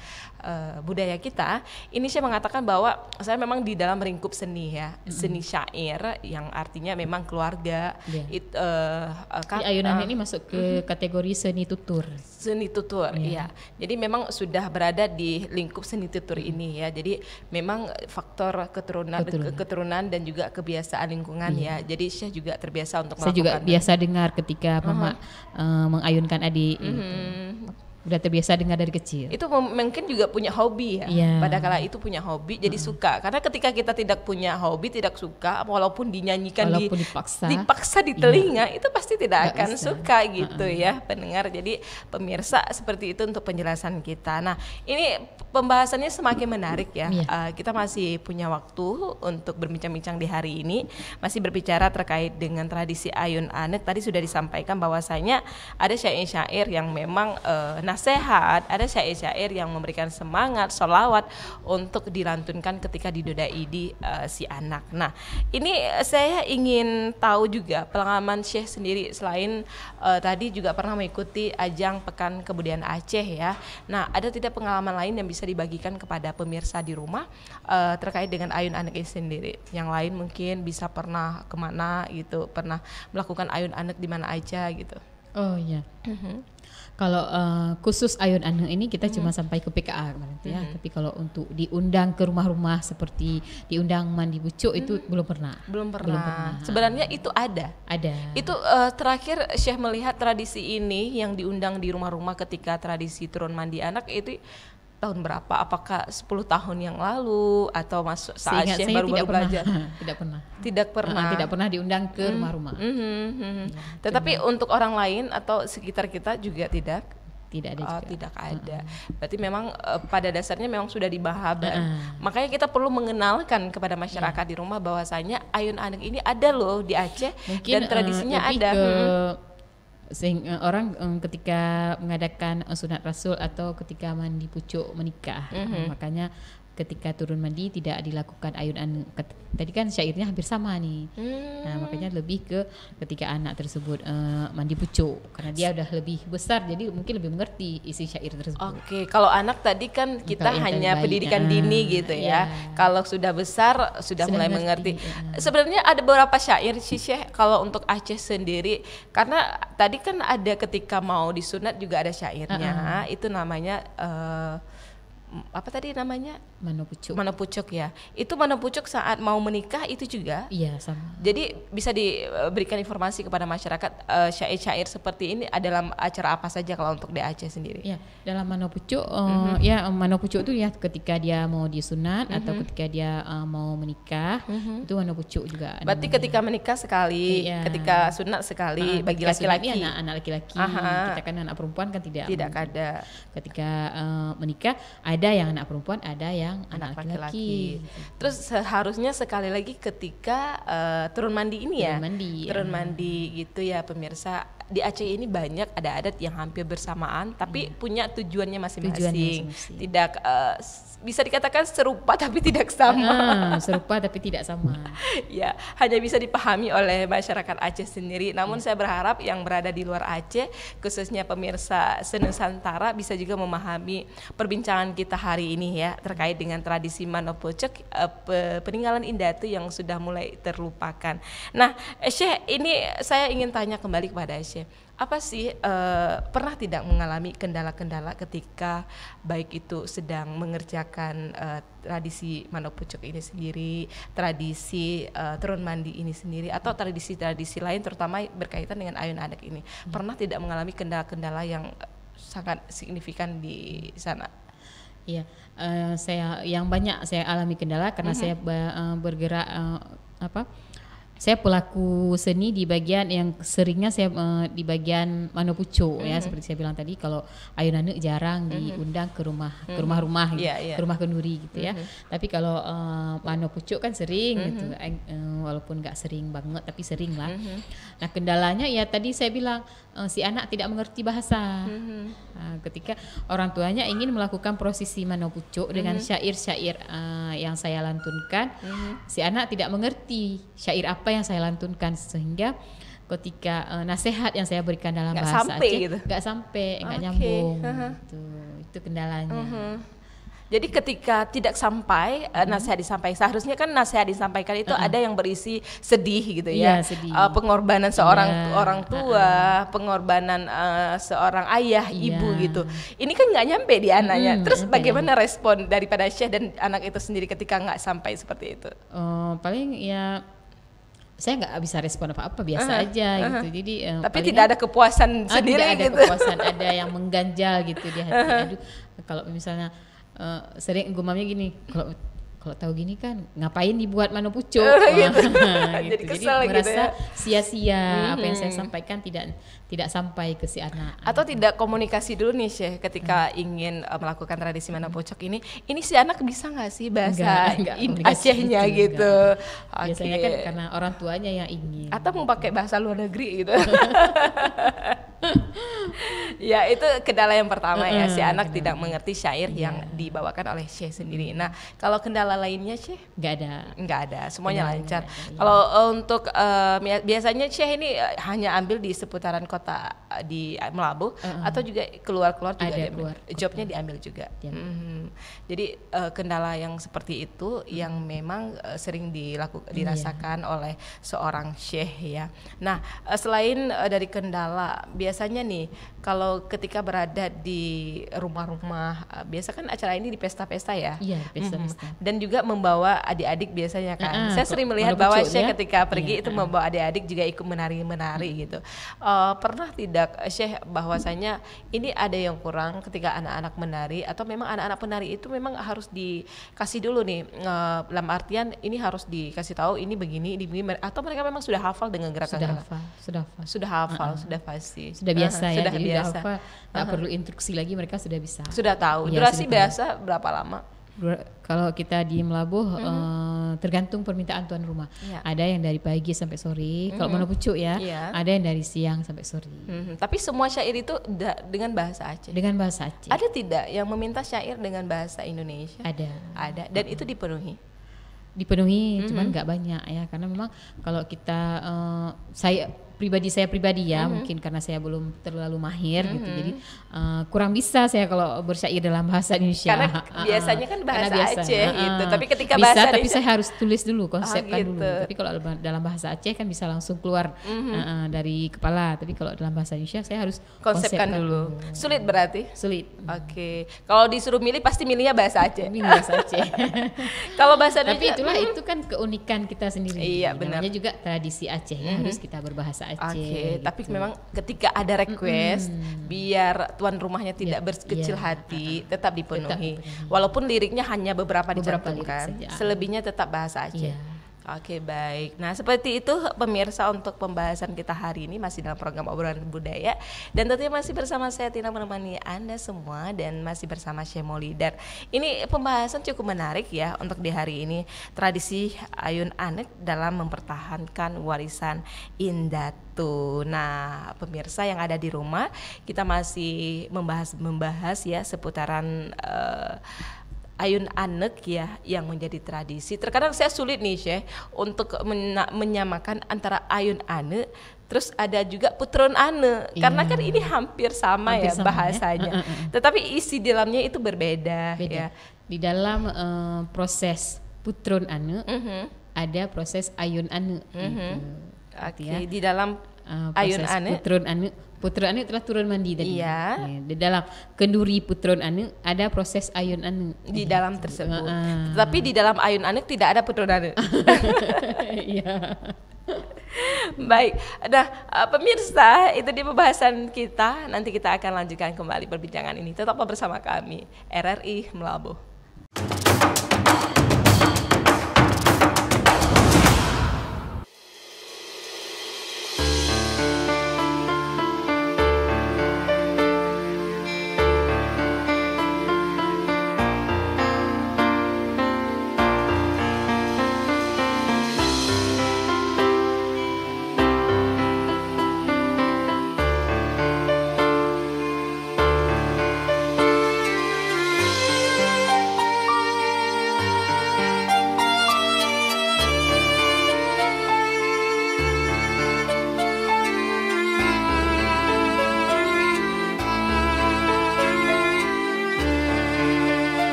uh, budaya kita, ini saya mengatakan bahwa saya memang di dalam lingkup seni ya, mm-hmm. seni syair yang artinya memang keluarga. Yeah. It, uh, kan, Jadi ayunan uh, ini masuk ke mm-hmm. kategori seni tutur. Seni tutur, yeah. ya. Iya. Jadi memang sudah berada di lingkup seni tutur mm-hmm. ini ya. Jadi memang faktor keturunan, keturunan, keturunan dan juga kebiasaan lingkungan yeah. ya. Jadi saya juga terbiasa untuk saya juga biasa dengar ketika mama uh-huh. uh, mengayunkan adik. Mm-hmm udah terbiasa dengar dari kecil. Itu mungkin juga punya hobi ya. Yeah. Pada kala itu punya hobi jadi hmm. suka. Karena ketika kita tidak punya hobi, tidak suka walaupun dinyanyikan walaupun di, dipaksa dipaksa di iya. telinga yeah. itu pasti tidak Gak akan bisa. suka gitu hmm. ya pendengar. Jadi pemirsa seperti itu untuk penjelasan kita. Nah, ini pembahasannya semakin menarik ya. Yeah. Iya. Uh, kita masih punya waktu untuk berbincang-bincang di hari ini, masih berbicara terkait dengan tradisi ayun anek. Tadi sudah disampaikan bahwasanya ada syair-syair yang memang uh, nasihat, ada syair-syair yang memberikan semangat, solawat untuk dilantunkan ketika didodai di uh, si anak. Nah, ini eh, saya ingin tahu juga pengalaman Syekh sendiri selain uh, tadi juga pernah mengikuti ajang Pekan Kebudayaan Aceh ya. Nah, ada tidak pengalaman lain yang bisa dibagikan kepada pemirsa di rumah uh, terkait dengan ayun anak ini sendiri? Yang lain mungkin bisa pernah kemana gitu, pernah melakukan ayun anak di mana aja gitu. Oh iya. Mm kalau uh, khusus Ayun aneh ini kita hmm. cuma mm-hmm. sampai ke PKA kemarin hmm. ya. Mm-hmm. Tapi kalau untuk diundang ke rumah-rumah seperti diundang mandi bucu hmm. itu mm-hmm. belum pernah. Belum pernah. Belum pernah. Sebenarnya itu ada. Ada. Itu uh, terakhir Syekh melihat tradisi ini yang diundang di rumah-rumah ketika tradisi turun mandi anak itu tahun berapa? Apakah 10 tahun yang lalu atau masuk saat saya baru-baru belajar? tidak pernah. Tidak pernah. tidak pernah diundang ke hmm, rumah-rumah. Hmm. -hmm, Hmm. -hmm. Tetapi Cuma. untuk orang lain atau sekitar kita juga tidak tidak ada oh, tidak ada. uh Berarti memang uh, pada dasarnya memang sudah dibahas. uh Makanya kita perlu mengenalkan kepada iya. masyarakat yeah. di rumah bahwasanya ayun anak ini ada loh di Aceh Mungkin, dan tradisinya uh, ada. Ke... Hmm, hmm sehingga eh, orang um, ketika mengadakan eh, sunat rasul atau ketika mandi pucuk menikah mm -hmm. makanya ketika turun mandi tidak dilakukan ayunan tadi kan syairnya hampir sama nih nah, hmm. nah makanya lebih ke ketika anak tersebut uh, mandi pucuk karena dia udah lebih besar jadi mungkin lebih mengerti isi syair tersebut oke okay. kalau anak tadi kan kita hanya pendidikan ah, dini gitu ya, iya. kalau sudah besar sudah, sudah mulai mengerti, mengerti. Iya. sebenarnya ada beberapa syair sih Syekh kalau untuk Aceh sendiri karena tadi kan ada ketika mau disunat juga ada syairnya uh -uh. itu namanya uh, apa tadi namanya pucuk mano pucuk ya itu pucuk saat mau menikah itu juga iya sama jadi bisa diberikan informasi kepada masyarakat uh, syair-syair seperti ini dalam acara apa saja kalau untuk Aceh sendiri iya, eh, mhm. ya dalam pucuk uh, mm-hmm. ya pucuk itu ya ketika dia mau disunat mm-hmm. atau ketika dia uh, mau menikah mm-hmm. itu pucuk juga berarti namanya. ketika menikah sekali iya. ketika sunat sekali uh, bagi laki-laki ya, anak-anak laki-laki Aha. kita kan anak perempuan kan tidak tidak ada ketika uh, menikah ada ada yang anak perempuan ada yang anak laki-laki terus seharusnya sekali lagi ketika uh, turun mandi ini ya. turun ya mandi, turun ya. mandi gitu ya pemirsa di Aceh ini banyak ada adat yang hampir bersamaan tapi ya. punya tujuannya masing-masing tidak uh, bisa dikatakan serupa tapi tidak sama. Ah, serupa tapi tidak sama. ya, hanya bisa dipahami oleh masyarakat Aceh sendiri. Namun ya. saya berharap yang berada di luar Aceh, khususnya pemirsa senusantara bisa juga memahami perbincangan kita hari ini ya terkait dengan tradisi Manopocek eh, peninggalan indah itu yang sudah mulai terlupakan. Nah, Syekh, ini saya ingin tanya kembali kepada Syekh apa sih uh, pernah tidak mengalami kendala-kendala ketika baik itu sedang mengerjakan uh, tradisi manopucuk ini sendiri, tradisi uh, turun mandi ini sendiri atau tradisi-tradisi lain terutama berkaitan dengan ayun anak ini. Hmm. Pernah tidak mengalami kendala-kendala yang sangat signifikan di sana? Iya, uh, saya yang banyak saya alami kendala karena -hmm. saya bergerak uh, apa? saya pelaku seni di bagian yang seringnya saya uh, di bagian Manopucu mm -hmm. ya mm-hmm. seperti saya bilang tadi kalau Ayu Ayunane jarang mm -hmm. diundang ke rumah ke mm-hmm. rumah-rumah gitu, yeah, yeah. ke rumah kenduri gitu mm -hmm. ya. Mm-hmm. Tapi kalau uh, Manopucu kan sering mm -hmm. gitu uh, walaupun nggak sering banget tapi sering lah. Mm -hmm. Nah, kendalanya ya tadi saya bilang uh, si anak tidak mengerti bahasa. Mm-hmm. uh, ketika orang tuanya ingin melakukan prosesi manopucuk mm-hmm. dengan syair-syair uh, yang saya lantunkan, mm-hmm. si anak tidak mengerti syair apa yang saya lantunkan sehingga ketika uh, nasihat yang saya berikan dalam gak bahasa sampai Aceh gitu. gak sampai, okay. nyambung. Uh-huh. Itu, itu kendalanya. Uh-huh. Jadi ketika tidak sampai eh, mm-hmm. nasihat disampaikan, seharusnya kan nasihat disampaikan itu uh ada yang berisi sedih gitu ya, ya sedih. Uh, pengorbanan seorang orang tua, uh pengorbanan uh, seorang ayah, yeah. ibu gitu. Ini kan nggak nyampe di anaknya. hmm Terus okay. bagaimana ya. respon daripada Syekh dan anak itu sendiri ketika nggak sampai seperti itu? Oh, paling ya saya nggak bisa respon apa-apa biasa uh -huh. aja uh -huh. gitu jadi uh, tapi tidak ya, ada kepuasan ah, sendiri tidak ada gitu. kepuasan ada yang mengganjal gitu di hati uh -huh. kalau misalnya Eh, sering gumamnya gini kalau kalau tahu gini kan ngapain dibuat mano pucuk oh, gitu. gitu. jadi, kesel jadi merasa gitu ya. sia-sia hmm. apa yang saya hmm. sampaikan tidak tidak sampai ke si anak atau tidak komunikasi dulu nih Syekh ketika hmm. ingin uh, melakukan tradisi mano pucuk ini ini si anak bisa nggak sih bahasa enggak, enggak, Acehnya itu, gitu enggak. Okay. kan karena orang tuanya yang ingin atau mau pakai bahasa luar negeri gitu ya itu kendala yang pertama ya si hmm, anak kendala. tidak mengerti syair yeah. yang iya. dibawakan oleh Syekh sendiri nah kalau kendala kendala lainnya sih? Nggak ada. Nggak ada, semuanya lancar. Kalau eh, untuk uh, biasanya sih ini eh, hanya ambil di seputaran kota di Melabu uh-huh. atau juga keluar-keluar juga ada, ada keluar. Jobnya diambil juga. Ya. Hmm. Jadi uh, kendala yang seperti itu hmm. yang mhm. memang uh, sering dilakukan iya. dirasakan yeah. oleh seorang Syekh ya. Nah, uh, selain uh, dari kendala biasanya nih kalau ketika berada di rumah-rumah uh, biasa kan acara ini di pesta-pesta ya. Iya, mhm. pesta-pesta. Hmm. Dan juga membawa adik-adik biasanya kan. Uh, Saya sering melihat bahwa Syekh ya? ketika pergi yeah. itu membawa adik-adik juga ikut menari-menari hmm gitu. Uh, pernah tidak eh, Syekh bahwasanya ini ada yang kurang ketika anak-anak menari atau memang anak-anak penari itu memang harus dikasih dulu nih uh, dalam artian ini harus dikasih tahu ini begini ini begini atau mereka memang sudah hafal dengan gerakan sudah hafal, sudah hafal. Sudah hafal, uh-huh. sudah pasti. Sudah biasa uh-huh. ya. Sudah jadi biasa. Sudah hafal, uh-huh. perlu instruksi lagi mereka sudah bisa. Sudah tahu. Ya, Durasi biasa berapa lama? kalau kita di Melabuh mm -hmm. uh, tergantung permintaan tuan rumah. Yeah. Ada yang dari pagi sampai sore, mm -hmm. kalau pucuk mm-hmm. ya, yeah. ada yang dari siang sampai sore. Mm -hmm. Tapi semua syair itu dengan bahasa Aceh. Dengan bahasa Aceh. Ada tidak yang meminta syair dengan bahasa Indonesia? Ada. Ada dan mm -hmm. itu dipenuhi dipenuhi mm -hmm. cuman mm-hmm. nggak banyak ya karena memang kalau kita uh, saya pribadi saya pribadi ya mm -hmm. mungkin karena saya belum terlalu mahir mm -hmm. gitu mhm. jadi uh, kurang bisa saya kalau bersyair dalam bahasa Indonesia karena uh, biasanya kan bahasa Aceh uh, gitu tapi ketika bisa, bahasa tapi Indonesia... saya harus tulis dulu konsepkan oh, gitu. dulu tapi kalau dalam bahasa Aceh kan bisa langsung keluar mm -hmm. uh, dari kepala tapi kalau dalam bahasa Indonesia saya harus konsepkan, konsepkan dulu. dulu sulit berarti sulit oke okay. kalau disuruh milih pasti milihnya bahasa Aceh milih bahasa Aceh kalau bahasa Indonesia tapi itulah mhm. itu kan keunikan kita sendiri iya benar namanya juga tradisi Aceh mm -hmm. harus kita berbahasa biasa aja. Oke, okay, gitu. tapi memang ketika ada request mm-hmm. biar tuan rumahnya ya, tidak yeah, berkecil yeah. hati, tetap dipenuhi. Tetap Walaupun liriknya hanya beberapa, beberapa dicantumkan, selebihnya tetap bahasa Aceh. Yeah. Oke baik. Nah seperti itu pemirsa untuk pembahasan kita hari ini masih dalam program obrolan budaya dan tentunya masih bersama saya Tina menemani anda semua dan masih bersama Syemoli Leader. ini pembahasan cukup menarik ya untuk di hari ini tradisi Ayun Anek dalam mempertahankan warisan Indat Nah, pemirsa yang ada di rumah, kita masih membahas membahas ya seputaran uh, ayun anek ya yang menjadi tradisi. Terkadang saya sulit nih Syekh untuk men menyamakan antara ayun anek. terus ada juga putron ane iya. karena kan ini hampir sama hampir ya sama ya. bahasanya. Ya? Tetapi isi dalamnya itu berbeda Beda. ya. Di dalam uh, proses putron ane uh mhm. -huh. ada proses ayun ane. Uh -huh. Oke, okay. ya. di dalam uh, ayun ane putron ane putron ane telah turun mandi tadi iya di dalam kenduri putron ane ada proses ayun ane di eh, dalam tersebut uh, ah, ah. tapi di dalam ayun ane tidak ada putron ane iya Baik, nah eh, pemirsa itu di pembahasan kita. Nanti kita akan lanjutkan kembali perbincangan ini. Tetap bersama kami RRI Melabuh.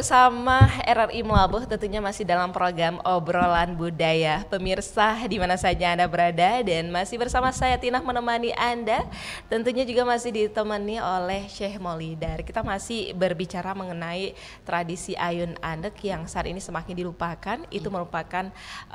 bersama RRI Melabuh tentunya masih dalam program obrolan budaya pemirsa di mana saja anda berada dan masih bersama saya Tina menemani anda tentunya juga masih ditemani oleh Syekh Molidar kita masih berbicara mengenai tradisi ayun andek yang saat ini semakin dilupakan itu iya. merupakan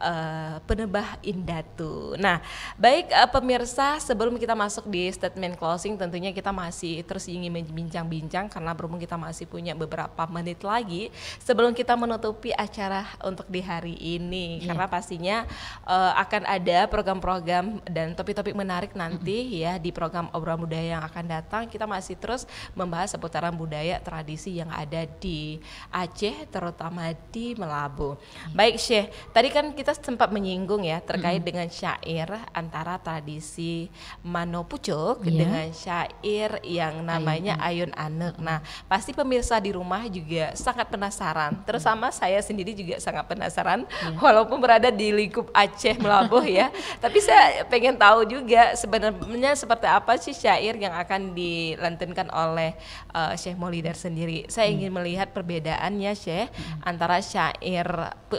uh, penebah indatu nah baik uh, pemirsa sebelum kita masuk di statement closing tentunya kita masih terus ingin bincang-bincang karena berhubung kita masih punya beberapa menit lagi lagi sebelum kita menutupi acara untuk di hari ini yeah. karena pastinya uh, akan ada program-program dan topik-topik menarik nanti mm-hmm. ya di program obrolan budaya yang akan datang kita masih terus membahas seputaran budaya tradisi yang ada di Aceh terutama di Melabu. Yeah. Mm. Baik Syekh, tadi kan kita sempat menyinggung ya terkait mm-hmm. dengan syair antara tradisi Mano Pucuk yeah. dengan syair yang namanya Ayun, Ayun Anek. Nah, pasti pemirsa di rumah juga sangat sangat penasaran. Hmm. sama saya sendiri juga sangat penasaran hmm. walaupun berada di lingkup Aceh Melabuh ya. Tapi saya pengen tahu juga sebenarnya seperti apa sih syair yang akan dilantunkan oleh uh, Syekh Molidar sendiri. Saya hmm. ingin melihat perbedaannya Syekh hmm. antara syair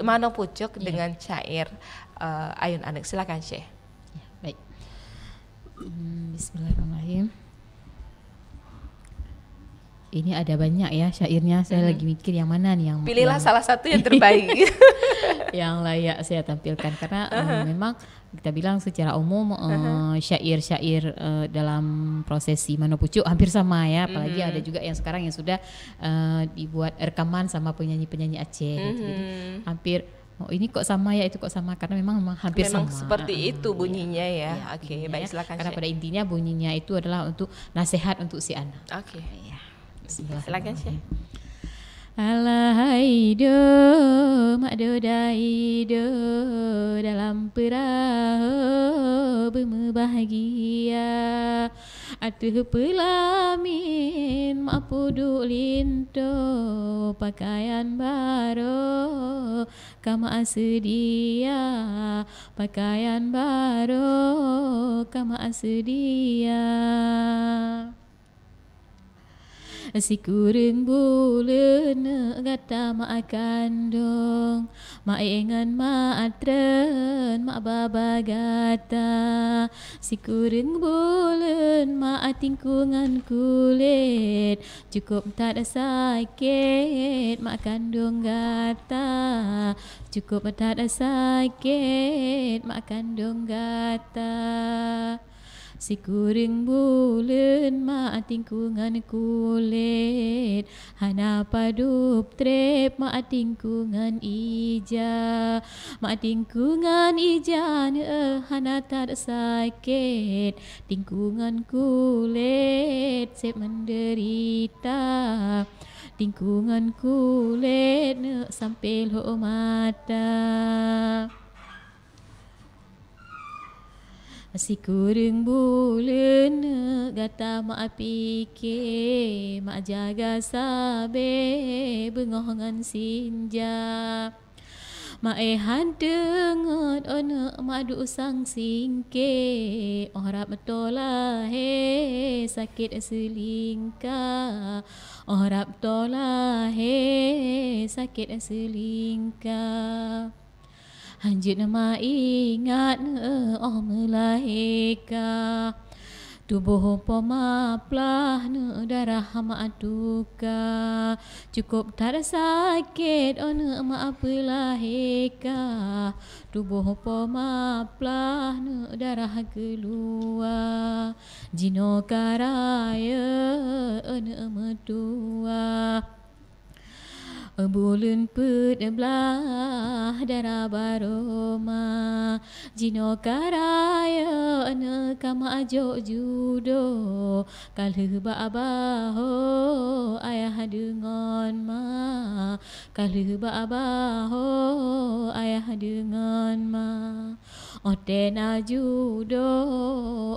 Mano Pucuk yeah. dengan syair uh, Ayun Anak. Silakan Syekh. Iya, baik. Hmm, Bismillahirrahmanirrahim ini ada banyak ya syairnya saya hmm. lagi mikir yang mana nih yang pilihlah salah satu yang terbaik yang layak saya tampilkan karena eh, uh -huh. um, memang kita bilang secara umum uh, uh-huh. syair-syair uh, dalam prosesi Manopucu hampir sama ya apalagi uh ada juga yang sekarang yang sudah uh, dibuat rekaman sama penyanyi-penyanyi Aceh uh gitu, Jadi, gitu. mm-hmm. hampir Oh ini kok sama ya itu kok sama karena memang hampir memang sama. seperti itu bunyinya iya. ya. ya Oke, okay, baik silakan. Karena pada intinya bunyinya itu adalah untuk nasihat untuk si anak. Oke. Okay. Ya. Silakan Syekh. Alahai do mak do dai do dalam perahu bermbahagia atuh pelamin mak puduk linto pakaian baru kama sedia pakaian baru kama sedia Sikurin bule ne gata ma akan dong ma engan ma atren ma baba gata Sikurin bule ma atingkungan kulit cukup tak ada sakit ma kandung gata cukup tak ada sakit ma kandung gata Sikuring bulan mating kungan kulit Hana padup trep mating kungan ija Mating kungan ija ne eh, hana tak sakit Tingkungan kulit sep menderita Tingkungan kulit ne sampai lo mata Tingkungan kulit Si kurung bulan nak kata mak pike mak jaga sabe bengoh ngan sinja mak eh hantengot ona mak du usang singke orang oh betolah he sakit selingka orang oh betolah he sakit selingka Hanjut nama ingat ne oh melahika Tubuh poma plah ne darah ma aduka Cukup tak sakit oh ne ma apelahika Tubuh poma plah ne darah keluar Jino karaya oh, ne ma tua Bulun put belah darah baroma Jino karaya ne kama ajok judo Kalhe ba'abaho ayah dengan ma Kalhe ba'abaho ayah dengan ma Oden aju do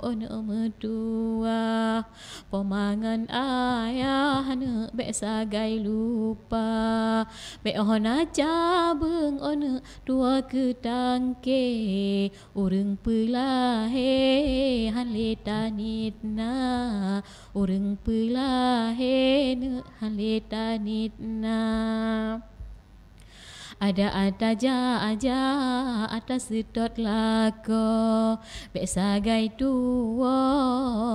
on metua pemangan ayah ne be sagai lupa be on aja beng on dua ketangke urung pelahe han leta nitna urung pelahe ne han leta nitna ada ada aja aja atas sedot lako be sagai tuo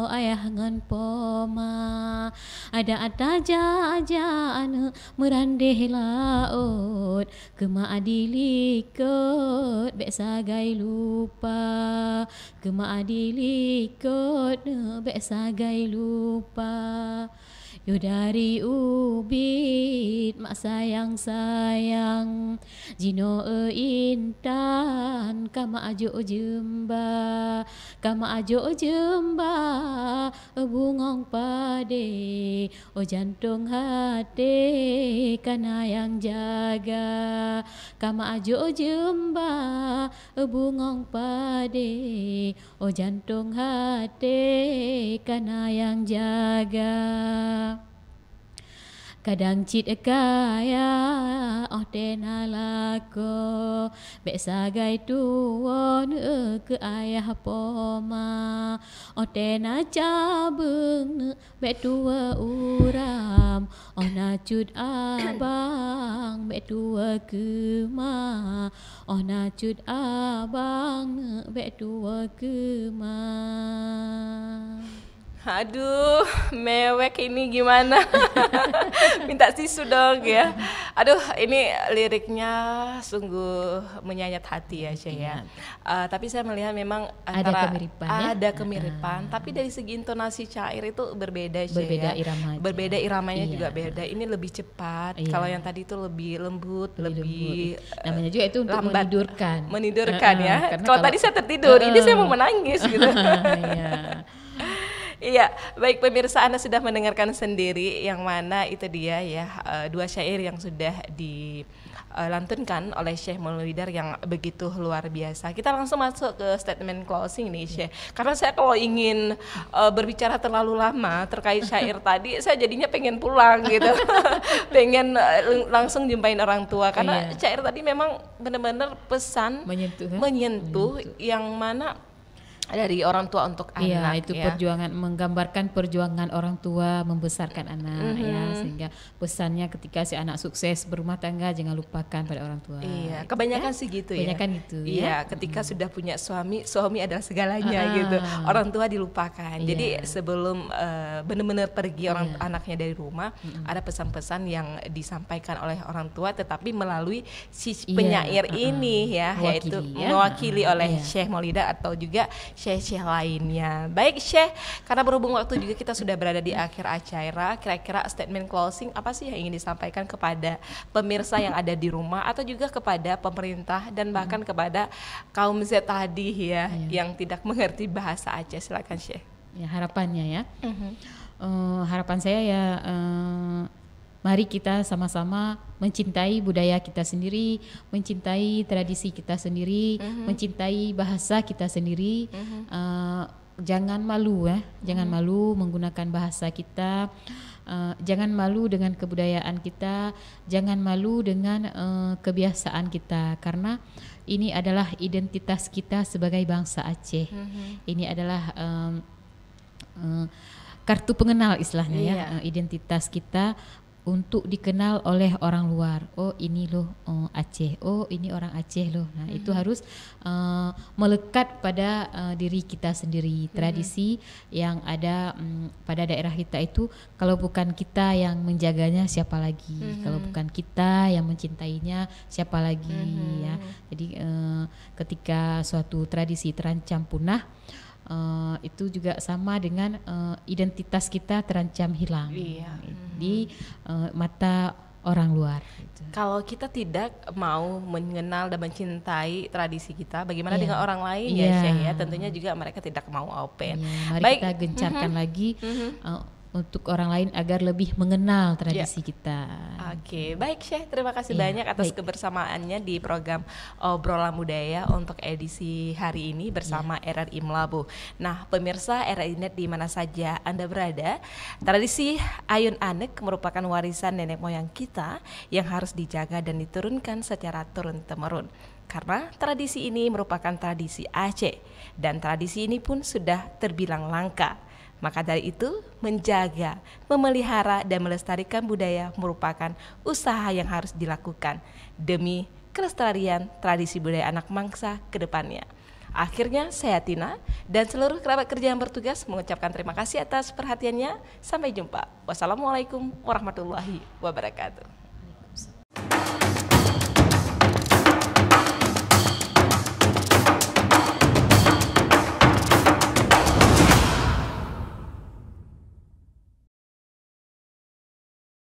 ayah ngan poma ada ada aja aja anu merandeh laut kema adilikot be sagai lupa kema adilikot be sagai lupa Yudari ubit mak sayang sayang Jino e intan kama ajo jemba Kama ajo jemba e bungong pade O jantung hati kana yang jaga Kama ajo jemba e bungong pade O jantung hati kana yang jaga kadang cit kaya oh den halago be sagai tuon ke ayah poma oh den acabeng be tua uram oh na abang be tua kema oh na abang be tua kema aduh mewek ini gimana minta sisu dong ya aduh ini liriknya sungguh menyayat hati ya, ya, ya. Uh, tapi saya melihat memang antara ya? ada kemiripan ada kemiripan uh, tapi dari segi intonasi cair itu berbeda aja ya. berbeda ya. irama aja. berbeda iramanya iya. juga beda ini lebih cepat iya. kalau yang tadi itu lebih lembut lebih, lebih lembut. Iya. namanya eh, juga itu untuk lambat. menidurkan menidurkan uh, -huh. ya kalau, tadi saya tertidur uh, -huh. ini saya mau menangis gitu iya. Iya, baik pemirsa Anda sudah mendengarkan sendiri yang mana itu dia ya eh, dua syair yang sudah dilantunkan eh, oleh Syekh Mulwidar yang begitu luar biasa. Kita langsung masuk ke statement closing nih Syekh. Karena saya kalau ingin eh, berbicara terlalu lama terkait syair tadi, saya jadinya pengen pulang gitu. pengen langsung jumpain orang tua karena iya. syair tadi memang benar-benar pesan menyentuh, ya? menyentuh, menyentuh yang mana dari orang tua untuk iya, anak. Iya, itu ya. perjuangan menggambarkan perjuangan orang tua membesarkan anak mm -hmm. ya mm-hmm. sehingga pesannya ketika si anak sukses berumah tangga jangan lupakan pada orang tua. Iya, gitu kebanyakan ya? sih gitu kebanyakan ya. Kebanyakan gitu. Ya. Iya, ya? ketika mm -hmm. sudah punya suami, suami adalah segalanya ah. gitu. Orang tua dilupakan. Iya. Jadi sebelum uh, benar-benar pergi iya. orang anaknya dari rumah, mm -hmm. ada pesan-pesan yang disampaikan oleh orang tua tetapi melalui si iya, penyair iya, ini ya, uh -huh. ya, mewakili, yaitu ya? mewakili uh -huh. oleh iya. Syekh Maulida atau juga syekh-syekh lainnya. Baik Syekh, karena berhubung waktu juga kita sudah berada di akhir acara, kira-kira statement closing apa sih yang ingin disampaikan kepada pemirsa yang ada di rumah atau juga kepada pemerintah dan bahkan hmm. kepada kaum Z tadi ya, ya. yang tidak mengerti bahasa Aceh. Silakan Syekh. Ya harapannya ya. Uh -huh. uh, harapan saya ya uh, mari kita sama-sama mencintai budaya kita sendiri, mencintai tradisi kita sendiri, uh-huh. mencintai bahasa kita sendiri. Uh-huh. Uh, jangan malu ya, jangan uh-huh. malu menggunakan bahasa kita. Uh, jangan malu dengan kebudayaan kita, jangan malu dengan uh, kebiasaan kita, karena ini adalah identitas kita sebagai bangsa Aceh. Mm-hmm. Ini adalah um, uh, kartu pengenal istilahnya yeah. ya, iya. identitas kita untuk dikenal oleh orang luar. Oh ini loh uh, Aceh. Oh ini orang Aceh loh. Nah mm-hmm. itu harus uh, melekat pada uh, diri kita sendiri. Mm-hmm. Tradisi mm-hmm. yang ada um, pada daerah kita itu kalau bukan kita yang menjaganya siapa lagi? Mm-hmm. Kalau bukan kita yang mencintainya siapa lagi? Mm-hmm. Ya. Jadi uh, ketika suatu tradisi terancam punah Eh, itu juga sama dengan uh, identitas kita terancam hilang iya. di uh, eh, mata orang luar. Gitu. Kalau kita tidak mau mengenal dan mencintai tradisi kita, bagaimana yeah. dengan orang lain yeah. ya iya. Syekh ya? Tentunya juga mereka tidak mau open. Yeah, mari Baik. kita gencarkan mm -hmm. lagi mm -hmm. Uh, untuk orang lain agar lebih mengenal ya. tradisi ya. kita. Oke, okay. baik Syekh, terima kasih ya, banyak atas baik. kebersamaannya di program Obrolan Budaya untuk edisi hari ini iya. bersama ya. RRI Melabu. Nah, pemirsa RRI Net di mana saja Anda berada, tradisi Ayun Anek merupakan warisan nenek moyang kita yang harus dijaga dan diturunkan secara turun-temurun karena tradisi ini merupakan tradisi Aceh dan tradisi ini pun sudah terbilang langka maka dari itu, menjaga, memelihara, dan melestarikan budaya merupakan usaha yang harus dilakukan demi kelestarian tradisi budaya anak mangsa ke depannya. Akhirnya saya Tina dan seluruh kerabat kerja yang bertugas mengucapkan terima kasih atas perhatiannya. Sampai jumpa. Wassalamualaikum warahmatullahi wabarakatuh.